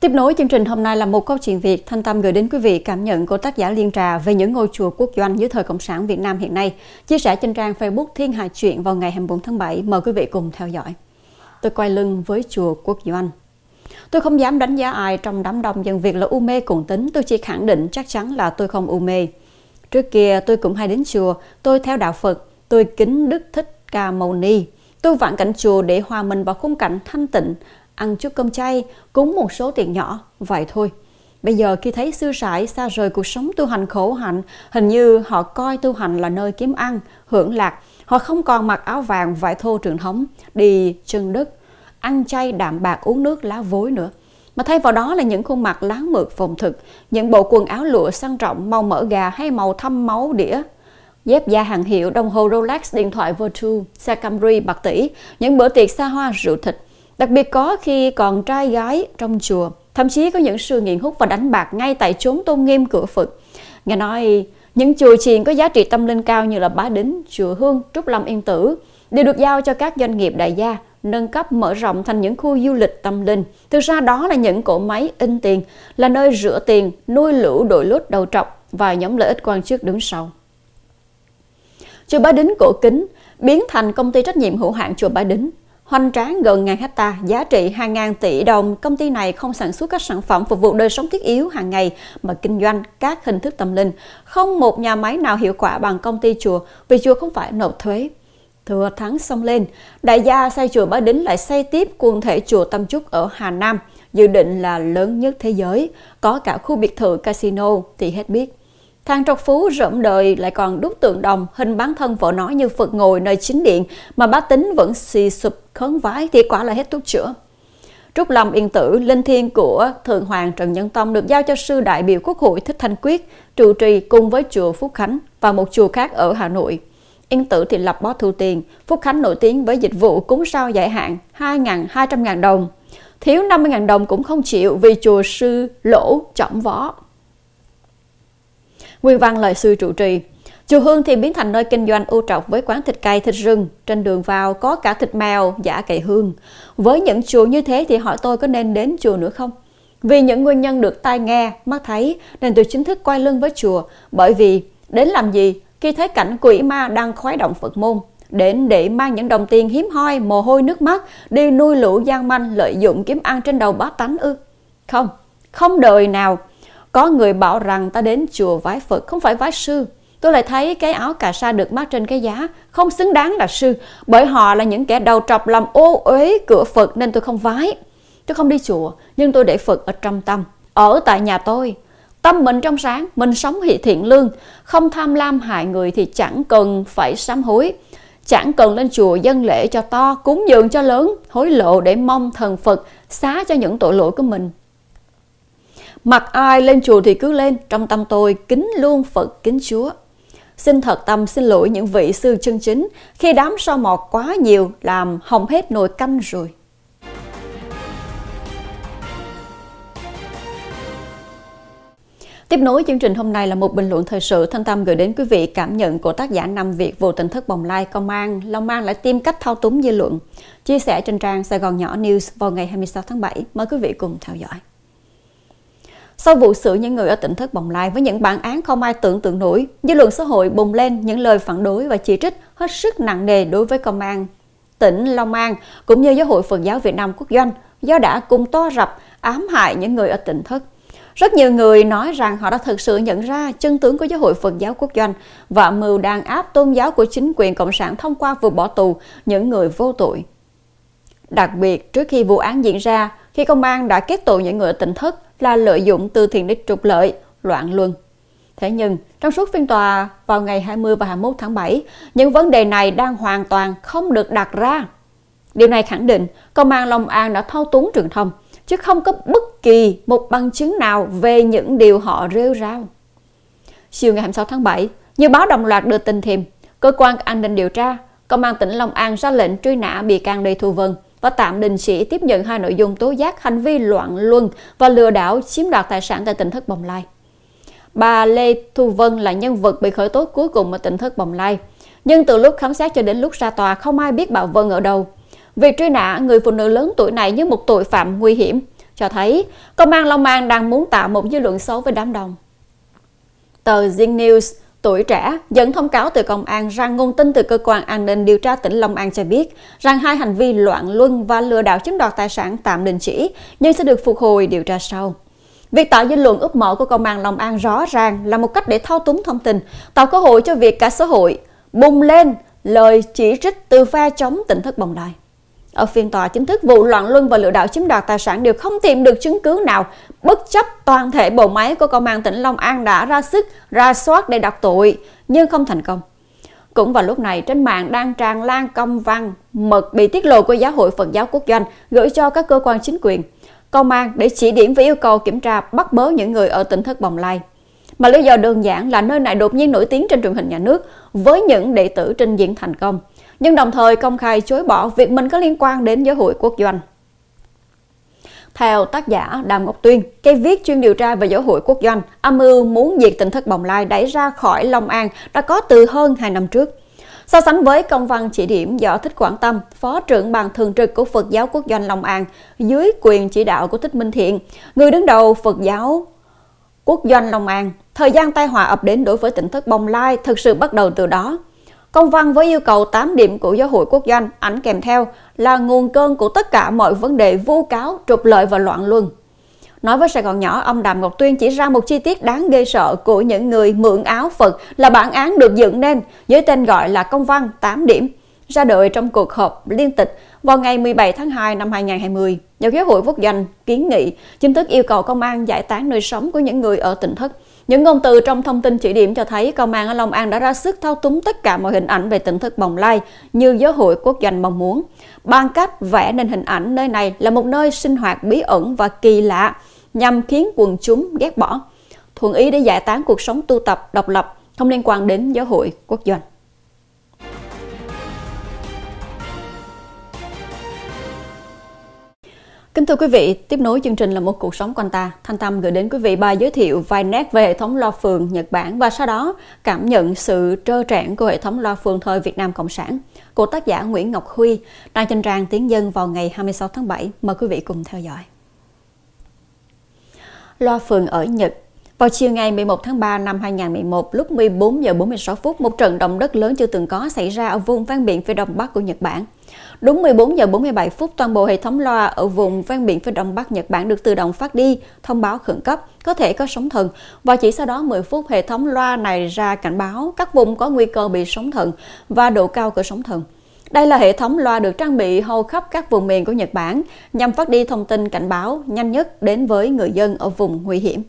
Speaker 1: Tiếp nối chương trình hôm nay là một câu chuyện Việt Thanh Tâm gửi đến quý vị cảm nhận của tác giả Liên Trà về những ngôi chùa quốc doanh dưới thời Cộng sản Việt Nam hiện nay. Chia sẻ trên trang Facebook Thiên Hà Chuyện vào ngày 24 tháng 7. Mời quý vị cùng theo dõi. Tôi quay lưng với chùa quốc doanh. Tôi không dám đánh giá ai trong đám đông dân Việt là u mê cùng tính. Tôi chỉ khẳng định chắc chắn là tôi không u mê. Trước kia tôi cũng hay đến chùa. Tôi theo đạo Phật. Tôi kính Đức Thích Ca Mâu Ni. Tôi vạn cảnh chùa để hòa mình vào khung cảnh thanh tịnh, ăn chút cơm chay, cúng một số tiền nhỏ, vậy thôi. Bây giờ khi thấy sư sãi xa rời cuộc sống tu hành khổ hạnh, hình như họ coi tu hành là nơi kiếm ăn, hưởng lạc. Họ không còn mặc áo vàng vải thô truyền thống, đi chân đất, ăn chay đạm bạc uống nước lá vối nữa. Mà thay vào đó là những khuôn mặt láng mượt phồng thực, những bộ quần áo lụa sang trọng màu mỡ gà hay màu thâm máu đĩa, dép da hàng hiệu, đồng hồ Rolex, điện thoại Vertu, xe Camry bạc tỷ, những bữa tiệc xa hoa rượu thịt, Đặc biệt có khi còn trai gái trong chùa, thậm chí có những sự nghiện hút và đánh bạc ngay tại chốn tôn nghiêm cửa Phật. Nghe nói những chùa chiền có giá trị tâm linh cao như là Bá Đính, Chùa Hương, Trúc Lâm Yên Tử đều được giao cho các doanh nghiệp đại gia nâng cấp mở rộng thành những khu du lịch tâm linh. Thực ra đó là những cỗ máy in tiền, là nơi rửa tiền, nuôi lũ đội lốt đầu trọc và nhóm lợi ích quan chức đứng sau. Chùa Bá Đính cổ kính biến thành công ty trách nhiệm hữu hạn Chùa Bá Đính. Hoành tráng gần ngàn hecta, giá trị hàng ngàn tỷ đồng, công ty này không sản xuất các sản phẩm phục vụ đời sống thiết yếu hàng ngày mà kinh doanh các hình thức tâm linh. Không một nhà máy nào hiệu quả bằng công ty chùa vì chùa không phải nộp thuế. Thừa thắng xông lên, đại gia xây chùa Bá Đính lại xây tiếp quần thể chùa Tâm Trúc ở Hà Nam, dự định là lớn nhất thế giới, có cả khu biệt thự casino thì hết biết. Thang trọc phú rỗm đời lại còn đúc tượng đồng hình bán thân vợ nói như Phật ngồi nơi chính điện mà bá tính vẫn xì sụp khấn vái thì quả là hết thuốc chữa. Trúc Lâm Yên Tử, linh thiên của Thượng Hoàng Trần Nhân Tông được giao cho sư đại biểu Quốc hội Thích Thanh Quyết trụ trì cùng với chùa Phúc Khánh và một chùa khác ở Hà Nội. Yên Tử thì lập bó thu tiền, Phúc Khánh nổi tiếng với dịch vụ cúng sao giải hạn 2.200.000 đồng. Thiếu 50.000 đồng cũng không chịu vì chùa sư lỗ chỏng võ. Nguyên Văn lời sư trụ trì. Chùa Hương thì biến thành nơi kinh doanh ưu trọng với quán thịt cay, thịt rừng. Trên đường vào có cả thịt mèo, giả cày hương. Với những chùa như thế thì hỏi tôi có nên đến chùa nữa không? Vì những nguyên nhân được tai nghe, mắt thấy nên tôi chính thức quay lưng với chùa. Bởi vì đến làm gì khi thấy cảnh quỷ ma đang khoái động Phật môn? Đến để mang những đồng tiền hiếm hoi, mồ hôi nước mắt, đi nuôi lũ gian manh lợi dụng kiếm ăn trên đầu bá tánh ư? Không, không đời nào có người bảo rằng ta đến chùa vái Phật không phải vái sư. Tôi lại thấy cái áo cà sa được mắc trên cái giá không xứng đáng là sư, bởi họ là những kẻ đầu trọc làm ô uế cửa Phật nên tôi không vái. Tôi không đi chùa, nhưng tôi để Phật ở trong tâm, ở tại nhà tôi. Tâm mình trong sáng, mình sống hỷ thiện lương, không tham lam hại người thì chẳng cần phải sám hối. Chẳng cần lên chùa dân lễ cho to, cúng dường cho lớn, hối lộ để mong thần Phật xá cho những tội lỗi của mình. Mặc ai lên chùa thì cứ lên, trong tâm tôi kính luôn Phật kính Chúa. Xin thật tâm xin lỗi những vị sư chân chính khi đám so mọt quá nhiều làm hỏng hết nồi canh rồi. Tiếp nối chương trình hôm nay là một bình luận thời sự thân tâm gửi đến quý vị cảm nhận của tác giả Nam Việt vô tình thức bồng lai công an, Long An lại tìm cách thao túng dư luận. Chia sẻ trên trang Sài Gòn Nhỏ News vào ngày 26 tháng 7. Mời quý vị cùng theo dõi. Sau vụ xử những người ở tỉnh thất bồng lai với những bản án không ai tưởng tượng nổi, dư luận xã hội bùng lên những lời phản đối và chỉ trích hết sức nặng nề đối với công an. Tỉnh Long An cũng như Giáo hội Phật giáo Việt Nam quốc doanh do đã cùng to rập ám hại những người ở tỉnh thất. Rất nhiều người nói rằng họ đã thực sự nhận ra chân tướng của Giáo hội Phật giáo quốc doanh và mưu đàn áp tôn giáo của chính quyền Cộng sản thông qua vụ bỏ tù những người vô tội. Đặc biệt, trước khi vụ án diễn ra, khi công an đã kết tội những người tỉnh thất là lợi dụng từ thiện để trục lợi, loạn luân. Thế nhưng, trong suốt phiên tòa vào ngày 20 và 21 tháng 7, những vấn đề này đang hoàn toàn không được đặt ra. Điều này khẳng định công an Long An đã thao túng truyền thông, chứ không có bất kỳ một bằng chứng nào về những điều họ rêu rao. Chiều ngày 26 tháng 7, nhiều báo đồng loạt đưa tin thêm, cơ quan an ninh điều tra, công an tỉnh Long An ra lệnh truy nã bị can Lê Thu Vân – và tạm đình chỉ tiếp nhận hai nội dung tố giác hành vi loạn luân và lừa đảo chiếm đoạt tài sản tại tỉnh thất Bồng Lai. Bà Lê Thu Vân là nhân vật bị khởi tố cuối cùng ở tỉnh thất Bồng Lai. Nhưng từ lúc khám xét cho đến lúc ra tòa không ai biết bà Vân ở đâu. Việc truy nã người phụ nữ lớn tuổi này như một tội phạm nguy hiểm cho thấy công an Long An đang muốn tạo một dư luận xấu với đám đông. Tờ Zing News Tuổi trẻ dẫn thông cáo từ công an rằng nguồn tin từ cơ quan an ninh điều tra tỉnh Long An cho biết rằng hai hành vi loạn luân và lừa đảo chiếm đoạt tài sản tạm đình chỉ nhưng sẽ được phục hồi điều tra sau. Việc tạo dư luận úp mở của công an Long An rõ ràng là một cách để thao túng thông tin, tạo cơ hội cho việc cả xã hội bùng lên lời chỉ trích từ phe chống tỉnh thất bồng lai. Ở phiên tòa chính thức vụ loạn luân và lừa đảo chiếm đoạt tài sản đều không tìm được chứng cứ nào, bất chấp toàn thể bộ máy của công an tỉnh Long An đã ra sức ra soát để đọc tội, nhưng không thành công. Cũng vào lúc này, trên mạng đang tràn lan công văn mật bị tiết lộ của Giáo hội Phật giáo Quốc doanh gửi cho các cơ quan chính quyền, công an để chỉ điểm và yêu cầu kiểm tra bắt bớ những người ở tỉnh Thất Bồng Lai. Mà lý do đơn giản là nơi này đột nhiên nổi tiếng trên truyền hình nhà nước với những đệ tử trình diễn thành công – nhưng đồng thời công khai chối bỏ việc mình có liên quan đến giới hội quốc doanh. Theo tác giả Đàm Ngọc Tuyên, cây viết chuyên điều tra về giới hội quốc doanh, âm mưu muốn diệt tỉnh thất bồng lai đẩy ra khỏi Long An đã có từ hơn 2 năm trước. So sánh với công văn chỉ điểm do Thích Quảng Tâm, Phó trưởng ban thường trực của Phật giáo quốc doanh Long An, dưới quyền chỉ đạo của Thích Minh Thiện, người đứng đầu Phật giáo quốc doanh Long An, thời gian tai họa ập đến đối với tỉnh thất bồng lai thực sự bắt đầu từ đó. Công văn với yêu cầu 8 điểm của giáo hội quốc doanh, ảnh kèm theo là nguồn cơn của tất cả mọi vấn đề vu cáo, trục lợi và loạn luân. Nói với Sài Gòn Nhỏ, ông Đàm Ngọc Tuyên chỉ ra một chi tiết đáng ghê sợ của những người mượn áo Phật là bản án được dựng nên dưới tên gọi là công văn 8 điểm, ra đời trong cuộc họp liên tịch vào ngày 17 tháng 2 năm 2020. Giáo ghế hội quốc doanh kiến nghị chính thức yêu cầu công an giải tán nơi sống của những người ở tỉnh thất những ngôn từ trong thông tin chỉ điểm cho thấy công an ở Long An đã ra sức thao túng tất cả mọi hình ảnh về tỉnh thức Bồng Lai như giáo hội quốc doanh mong muốn. Bằng cách vẽ nên hình ảnh nơi này là một nơi sinh hoạt bí ẩn và kỳ lạ nhằm khiến quần chúng ghét bỏ, thuận ý để giải tán cuộc sống tu tập, độc lập không liên quan đến giáo hội quốc doanh. Kính thưa quý vị, tiếp nối chương trình là một cuộc sống quanh ta. Thanh Tâm gửi đến quý vị bài giới thiệu vài nét về hệ thống loa phường Nhật Bản và sau đó cảm nhận sự trơ trẽn của hệ thống loa phường thời Việt Nam Cộng sản của tác giả Nguyễn Ngọc Huy đang trên trang Tiếng Dân vào ngày 26 tháng 7. Mời quý vị cùng theo dõi. Loa phường ở Nhật vào chiều ngày 11 tháng 3 năm 2011, lúc 14 giờ 46 phút, một trận động đất lớn chưa từng có xảy ra ở vùng ven biển phía đông bắc của Nhật Bản. Đúng 14 giờ 47 phút, toàn bộ hệ thống loa ở vùng ven biển phía đông bắc Nhật Bản được tự động phát đi thông báo khẩn cấp có thể có sóng thần và chỉ sau đó 10 phút hệ thống loa này ra cảnh báo các vùng có nguy cơ bị sóng thần và độ cao của sóng thần. Đây là hệ thống loa được trang bị hầu khắp các vùng miền của Nhật Bản nhằm phát đi thông tin cảnh báo nhanh nhất đến với người dân ở vùng nguy hiểm.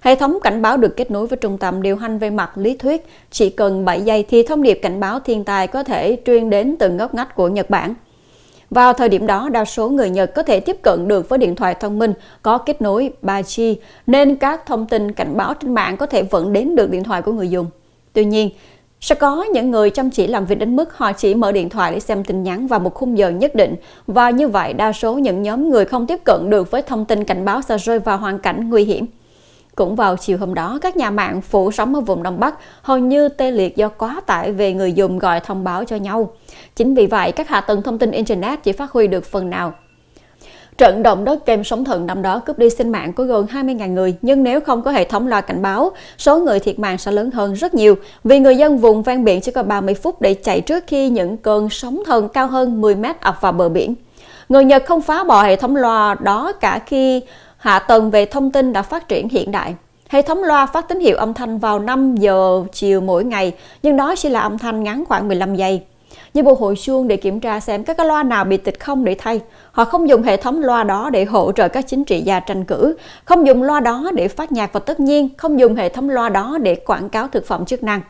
Speaker 1: Hệ thống cảnh báo được kết nối với trung tâm điều hành về mặt lý thuyết. Chỉ cần 7 giây thì thông điệp cảnh báo thiên tai có thể truyền đến từng ngóc ngách của Nhật Bản. Vào thời điểm đó, đa số người Nhật có thể tiếp cận được với điện thoại thông minh có kết nối 3G, nên các thông tin cảnh báo trên mạng có thể vẫn đến được điện thoại của người dùng. Tuy nhiên, sẽ có những người chăm chỉ làm việc đến mức họ chỉ mở điện thoại để xem tin nhắn vào một khung giờ nhất định và như vậy đa số những nhóm người không tiếp cận được với thông tin cảnh báo sẽ rơi vào hoàn cảnh nguy hiểm. Cũng vào chiều hôm đó, các nhà mạng phủ sóng ở vùng Đông Bắc hầu như tê liệt do quá tải về người dùng gọi thông báo cho nhau. Chính vì vậy, các hạ tầng thông tin Internet chỉ phát huy được phần nào. Trận động đất kèm sóng thần năm đó cướp đi sinh mạng của gần 20.000 người, nhưng nếu không có hệ thống loa cảnh báo, số người thiệt mạng sẽ lớn hơn rất nhiều, vì người dân vùng ven biển chỉ có 30 phút để chạy trước khi những cơn sóng thần cao hơn 10 mét ập vào bờ biển. Người Nhật không phá bỏ hệ thống loa đó cả khi hạ tầng về thông tin đã phát triển hiện đại. Hệ thống loa phát tín hiệu âm thanh vào 5 giờ chiều mỗi ngày, nhưng đó chỉ là âm thanh ngắn khoảng 15 giây. Như bộ hội xuông để kiểm tra xem các loa nào bị tịch không để thay. Họ không dùng hệ thống loa đó để hỗ trợ các chính trị gia tranh cử, không dùng loa đó để phát nhạc và tất nhiên không dùng hệ thống loa đó để quảng cáo thực phẩm chức năng.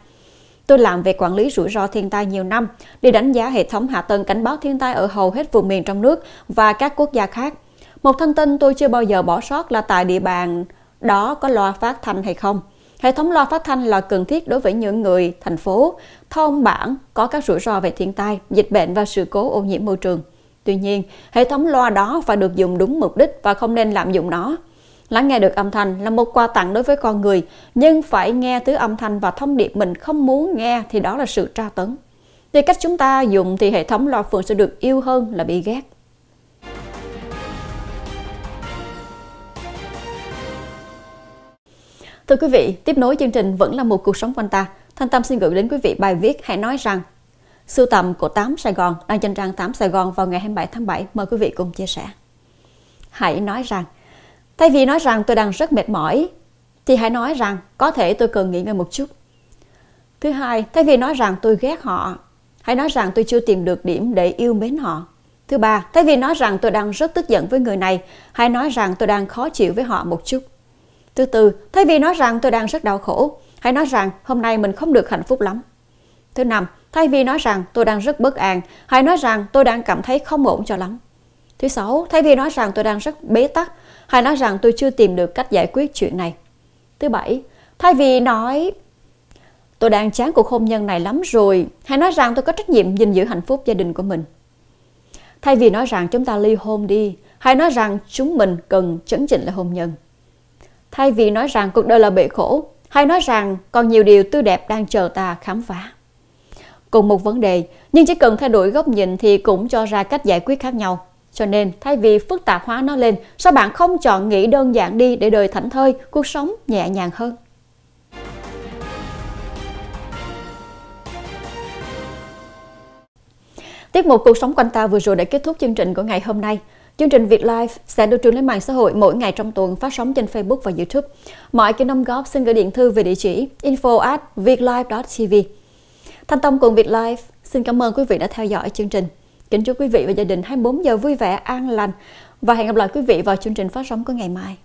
Speaker 1: Tôi làm về quản lý rủi ro thiên tai nhiều năm để đánh giá hệ thống hạ tầng cảnh báo thiên tai ở hầu hết vùng miền trong nước và các quốc gia khác. Một thông tin tôi chưa bao giờ bỏ sót là tại địa bàn đó có loa phát thanh hay không. Hệ thống loa phát thanh là cần thiết đối với những người, thành phố, thôn bản có các rủi ro về thiên tai, dịch bệnh và sự cố ô nhiễm môi trường. Tuy nhiên, hệ thống loa đó phải được dùng đúng mục đích và không nên lạm dụng nó. Lắng nghe được âm thanh là một quà tặng đối với con người, nhưng phải nghe thứ âm thanh và thông điệp mình không muốn nghe thì đó là sự tra tấn. Thì cách chúng ta dùng thì hệ thống loa phường sẽ được yêu hơn là bị ghét. Thưa quý vị, tiếp nối chương trình vẫn là một cuộc sống quanh ta. Thanh Tâm xin gửi đến quý vị bài viết Hãy nói rằng Sưu tầm của 8 Sài Gòn đang trên trang 8 Sài Gòn vào ngày 27 tháng 7. Mời quý vị cùng chia sẻ. Hãy nói rằng Thay vì nói rằng tôi đang rất mệt mỏi thì hãy nói rằng có thể tôi cần nghỉ ngơi một chút. Thứ hai, thay vì nói rằng tôi ghét họ, hãy nói rằng tôi chưa tìm được điểm để yêu mến họ. Thứ ba, thay vì nói rằng tôi đang rất tức giận với người này, hãy nói rằng tôi đang khó chịu với họ một chút. Thứ tư, thay vì nói rằng tôi đang rất đau khổ, hãy nói rằng hôm nay mình không được hạnh phúc lắm. Thứ năm, thay vì nói rằng tôi đang rất bất an, hãy nói rằng tôi đang cảm thấy không ổn cho lắm. Thứ sáu, thay vì nói rằng tôi đang rất bế tắc, hãy nói rằng tôi chưa tìm được cách giải quyết chuyện này. Thứ bảy, thay vì nói tôi đang chán cuộc hôn nhân này lắm rồi, hãy nói rằng tôi có trách nhiệm gìn giữ hạnh phúc gia đình của mình. Thay vì nói rằng chúng ta ly hôn đi, hãy nói rằng chúng mình cần chấn chỉnh lại hôn nhân thay vì nói rằng cuộc đời là bể khổ, hay nói rằng còn nhiều điều tươi đẹp đang chờ ta khám phá. Cùng một vấn đề, nhưng chỉ cần thay đổi góc nhìn thì cũng cho ra cách giải quyết khác nhau. Cho nên, thay vì phức tạp hóa nó lên, sao bạn không chọn nghĩ đơn giản đi để đời thảnh thơi, cuộc sống nhẹ nhàng hơn? Tiết mục Cuộc sống quanh ta vừa rồi đã kết thúc chương trình của ngày hôm nay. Chương trình Việt Live sẽ được truyền lên mạng xã hội mỗi ngày trong tuần phát sóng trên Facebook và YouTube. Mọi cái đóng góp xin gửi điện thư về địa chỉ info@vietlive.tv. Thanh Tâm cùng Việt Live xin cảm ơn quý vị đã theo dõi chương trình. Kính chúc quý vị và gia đình 24 giờ vui vẻ, an lành và hẹn gặp lại quý vị vào chương trình phát sóng của ngày mai.